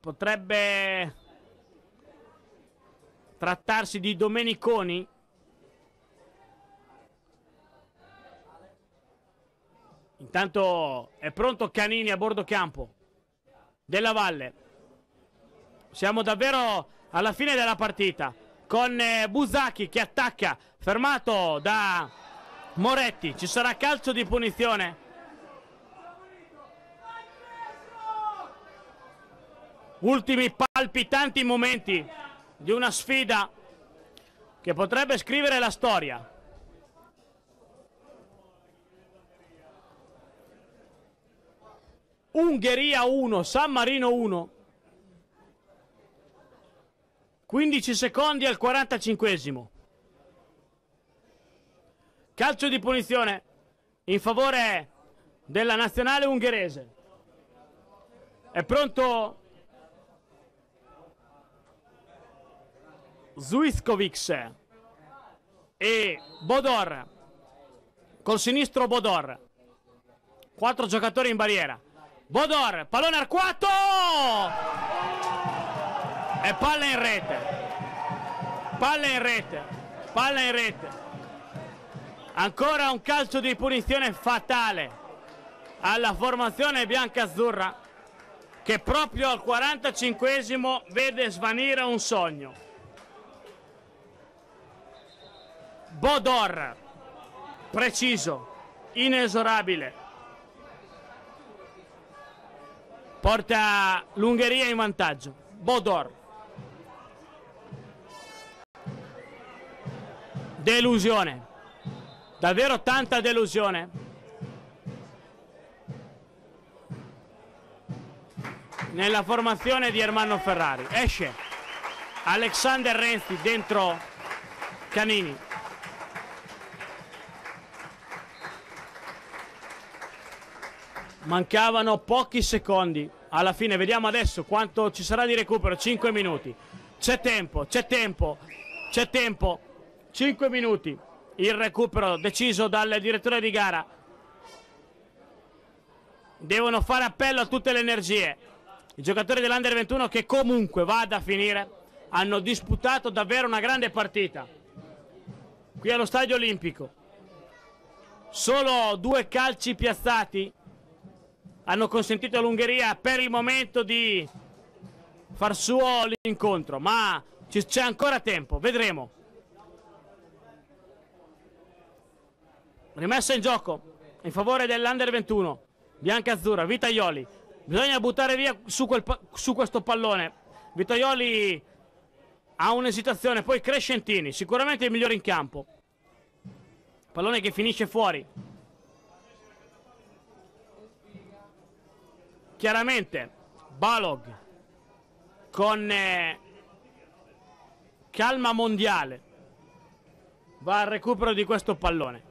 Potrebbe trattarsi di Domeniconi Intanto è pronto Canini a bordo campo della Valle. Siamo davvero alla fine della partita con eh, Busacchi che attacca, fermato da Moretti. Ci sarà calcio di punizione. Ultimi palpitanti momenti di una sfida che potrebbe scrivere la storia. Ungheria 1, San Marino 1. 15 secondi al 45 Calcio di punizione in favore della nazionale ungherese. È pronto Zuiskovic e Bodor. Col sinistro Bodor. Quattro giocatori in barriera. Bodor, pallone arcuato! E palla in rete. Palla in rete. Palla in rete. Ancora un calcio di punizione fatale alla formazione bianca-azzurra che proprio al 45 esimo vede svanire un sogno. Bodor, preciso, inesorabile, porta l'Ungheria in vantaggio. Bodor. Delusione. Davvero tanta delusione. Nella formazione di Ermanno Ferrari. Esce Alexander Renzi dentro Canini. mancavano pochi secondi alla fine vediamo adesso quanto ci sarà di recupero 5 minuti c'è tempo c'è tempo c'è tempo 5 minuti il recupero deciso dal direttore di gara devono fare appello a tutte le energie i giocatori dell'Under 21 che comunque vada a finire hanno disputato davvero una grande partita qui allo stadio olimpico solo due calci piazzati hanno consentito all'Ungheria per il momento di far suo l'incontro, ma c'è ancora tempo, vedremo. Rimessa in gioco in favore dell'Under 21, Bianca Azzurra, Vitaioli. Bisogna buttare via su, quel, su questo pallone. Vitaioli ha un'esitazione, poi Crescentini, sicuramente il migliore in campo. Pallone che finisce fuori. chiaramente Balog con eh, calma mondiale va al recupero di questo pallone.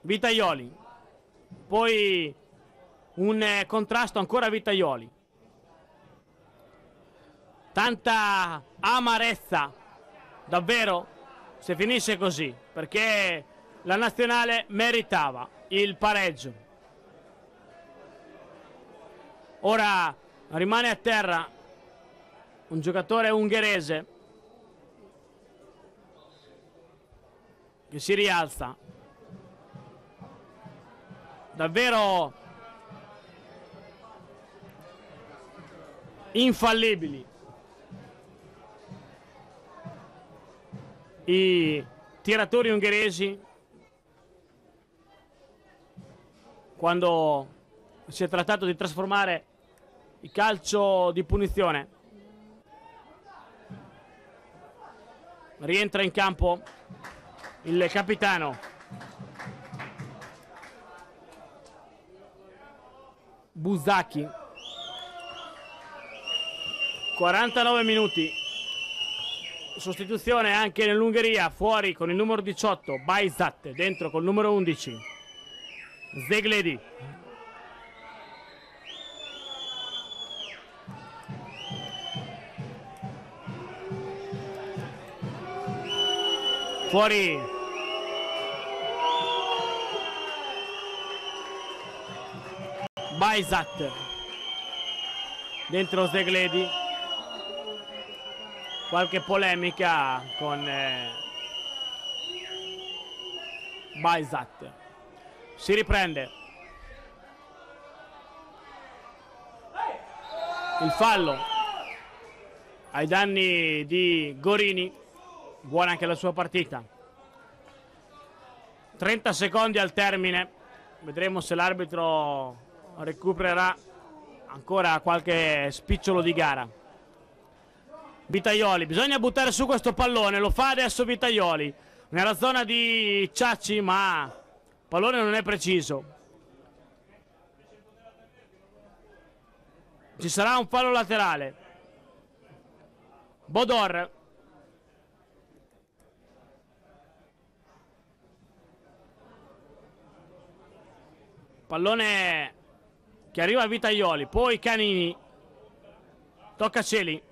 Vitaioli, poi un eh, contrasto ancora a Vitaioli. Tanta amarezza, davvero, se finisce così, perché la nazionale meritava il pareggio. Ora rimane a terra un giocatore ungherese che si rialza. Davvero infallibili i tiratori ungheresi quando si è trattato di trasformare il calcio di punizione rientra in campo il capitano Buzzacchi 49 minuti sostituzione anche nell'Ungheria, fuori con il numero 18 Baizat, dentro col numero 11 Zegledi. Fuori Baizat, dentro Zegledi qualche polemica con eh, Baisat. Si riprende. Il fallo ai danni di Gorini. Buona anche la sua partita. 30 secondi al termine. Vedremo se l'arbitro recupererà ancora qualche spicciolo di gara. Vitaioli, bisogna buttare su questo pallone, lo fa adesso Vitaioli, nella zona di Ciacci, ma il pallone non è preciso. Ci sarà un fallo laterale. Bodor. Pallone che arriva a Vitaioli, poi Canini. Tocca Celi.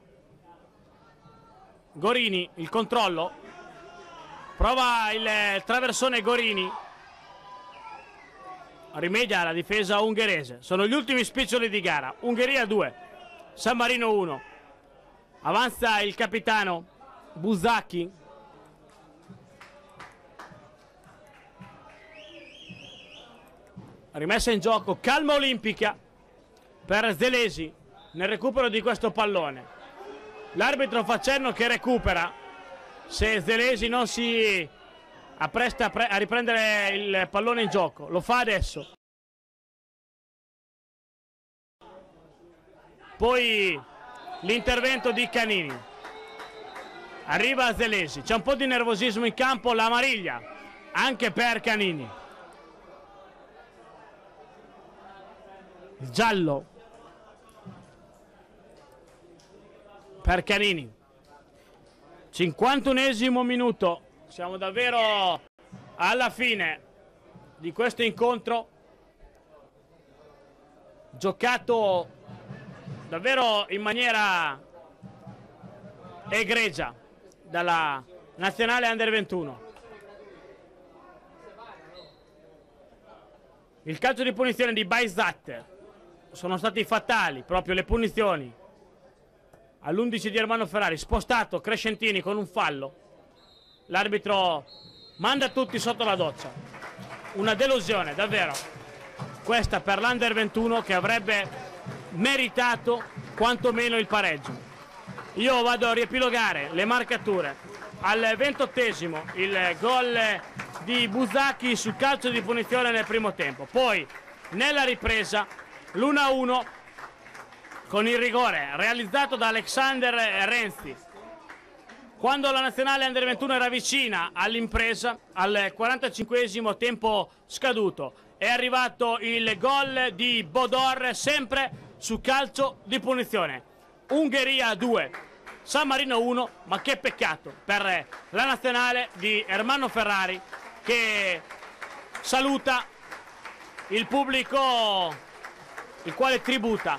Gorini, il controllo. Prova eh, il traversone Gorini. Rimedia la difesa ungherese. Sono gli ultimi spiccioli di gara. Ungheria 2, San Marino 1. Avanza il capitano Busacchi. Rimessa in gioco, calma olimpica per Zelesi nel recupero di questo pallone l'arbitro fa che recupera se Zelesi non si appresta a riprendere il pallone in gioco lo fa adesso poi l'intervento di Canini arriva Zelesi c'è un po' di nervosismo in campo la Mariglia anche per Canini giallo per Canini. 51 minuto, siamo davvero alla fine di questo incontro giocato davvero in maniera egregia dalla nazionale under 21. Il calcio di punizione di Baizat sono stati fatali, proprio le punizioni all'11 di Ermano Ferrari, spostato Crescentini con un fallo. L'arbitro manda tutti sotto la doccia. Una delusione, davvero. Questa per l'Under 21 che avrebbe meritato quantomeno il pareggio. Io vado a riepilogare le marcature. Al ventottesimo il gol di Buzzacchi sul calcio di punizione nel primo tempo. Poi nella ripresa l'1-1 con il rigore realizzato da Alexander Renzi. Quando la nazionale Under 21 era vicina all'impresa, al 45 tempo scaduto, è arrivato il gol di Bodor sempre su calcio di punizione. Ungheria 2, San Marino 1, ma che peccato per la nazionale di Ermanno Ferrari che saluta il pubblico il quale tributa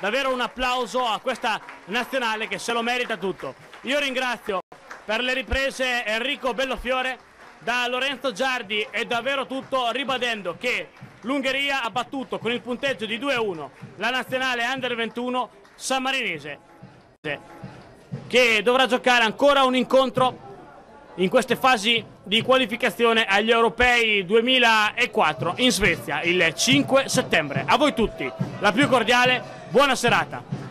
davvero un applauso a questa nazionale che se lo merita tutto. Io ringrazio per le riprese Enrico Bellofiore da Lorenzo Giardi e davvero tutto ribadendo che l'Ungheria ha battuto con il punteggio di 2-1 la nazionale Under 21 sammarinese che dovrà giocare ancora un incontro in queste fasi di qualificazione agli europei 2004 in Svezia il 5 settembre. A voi tutti la più cordiale buona serata.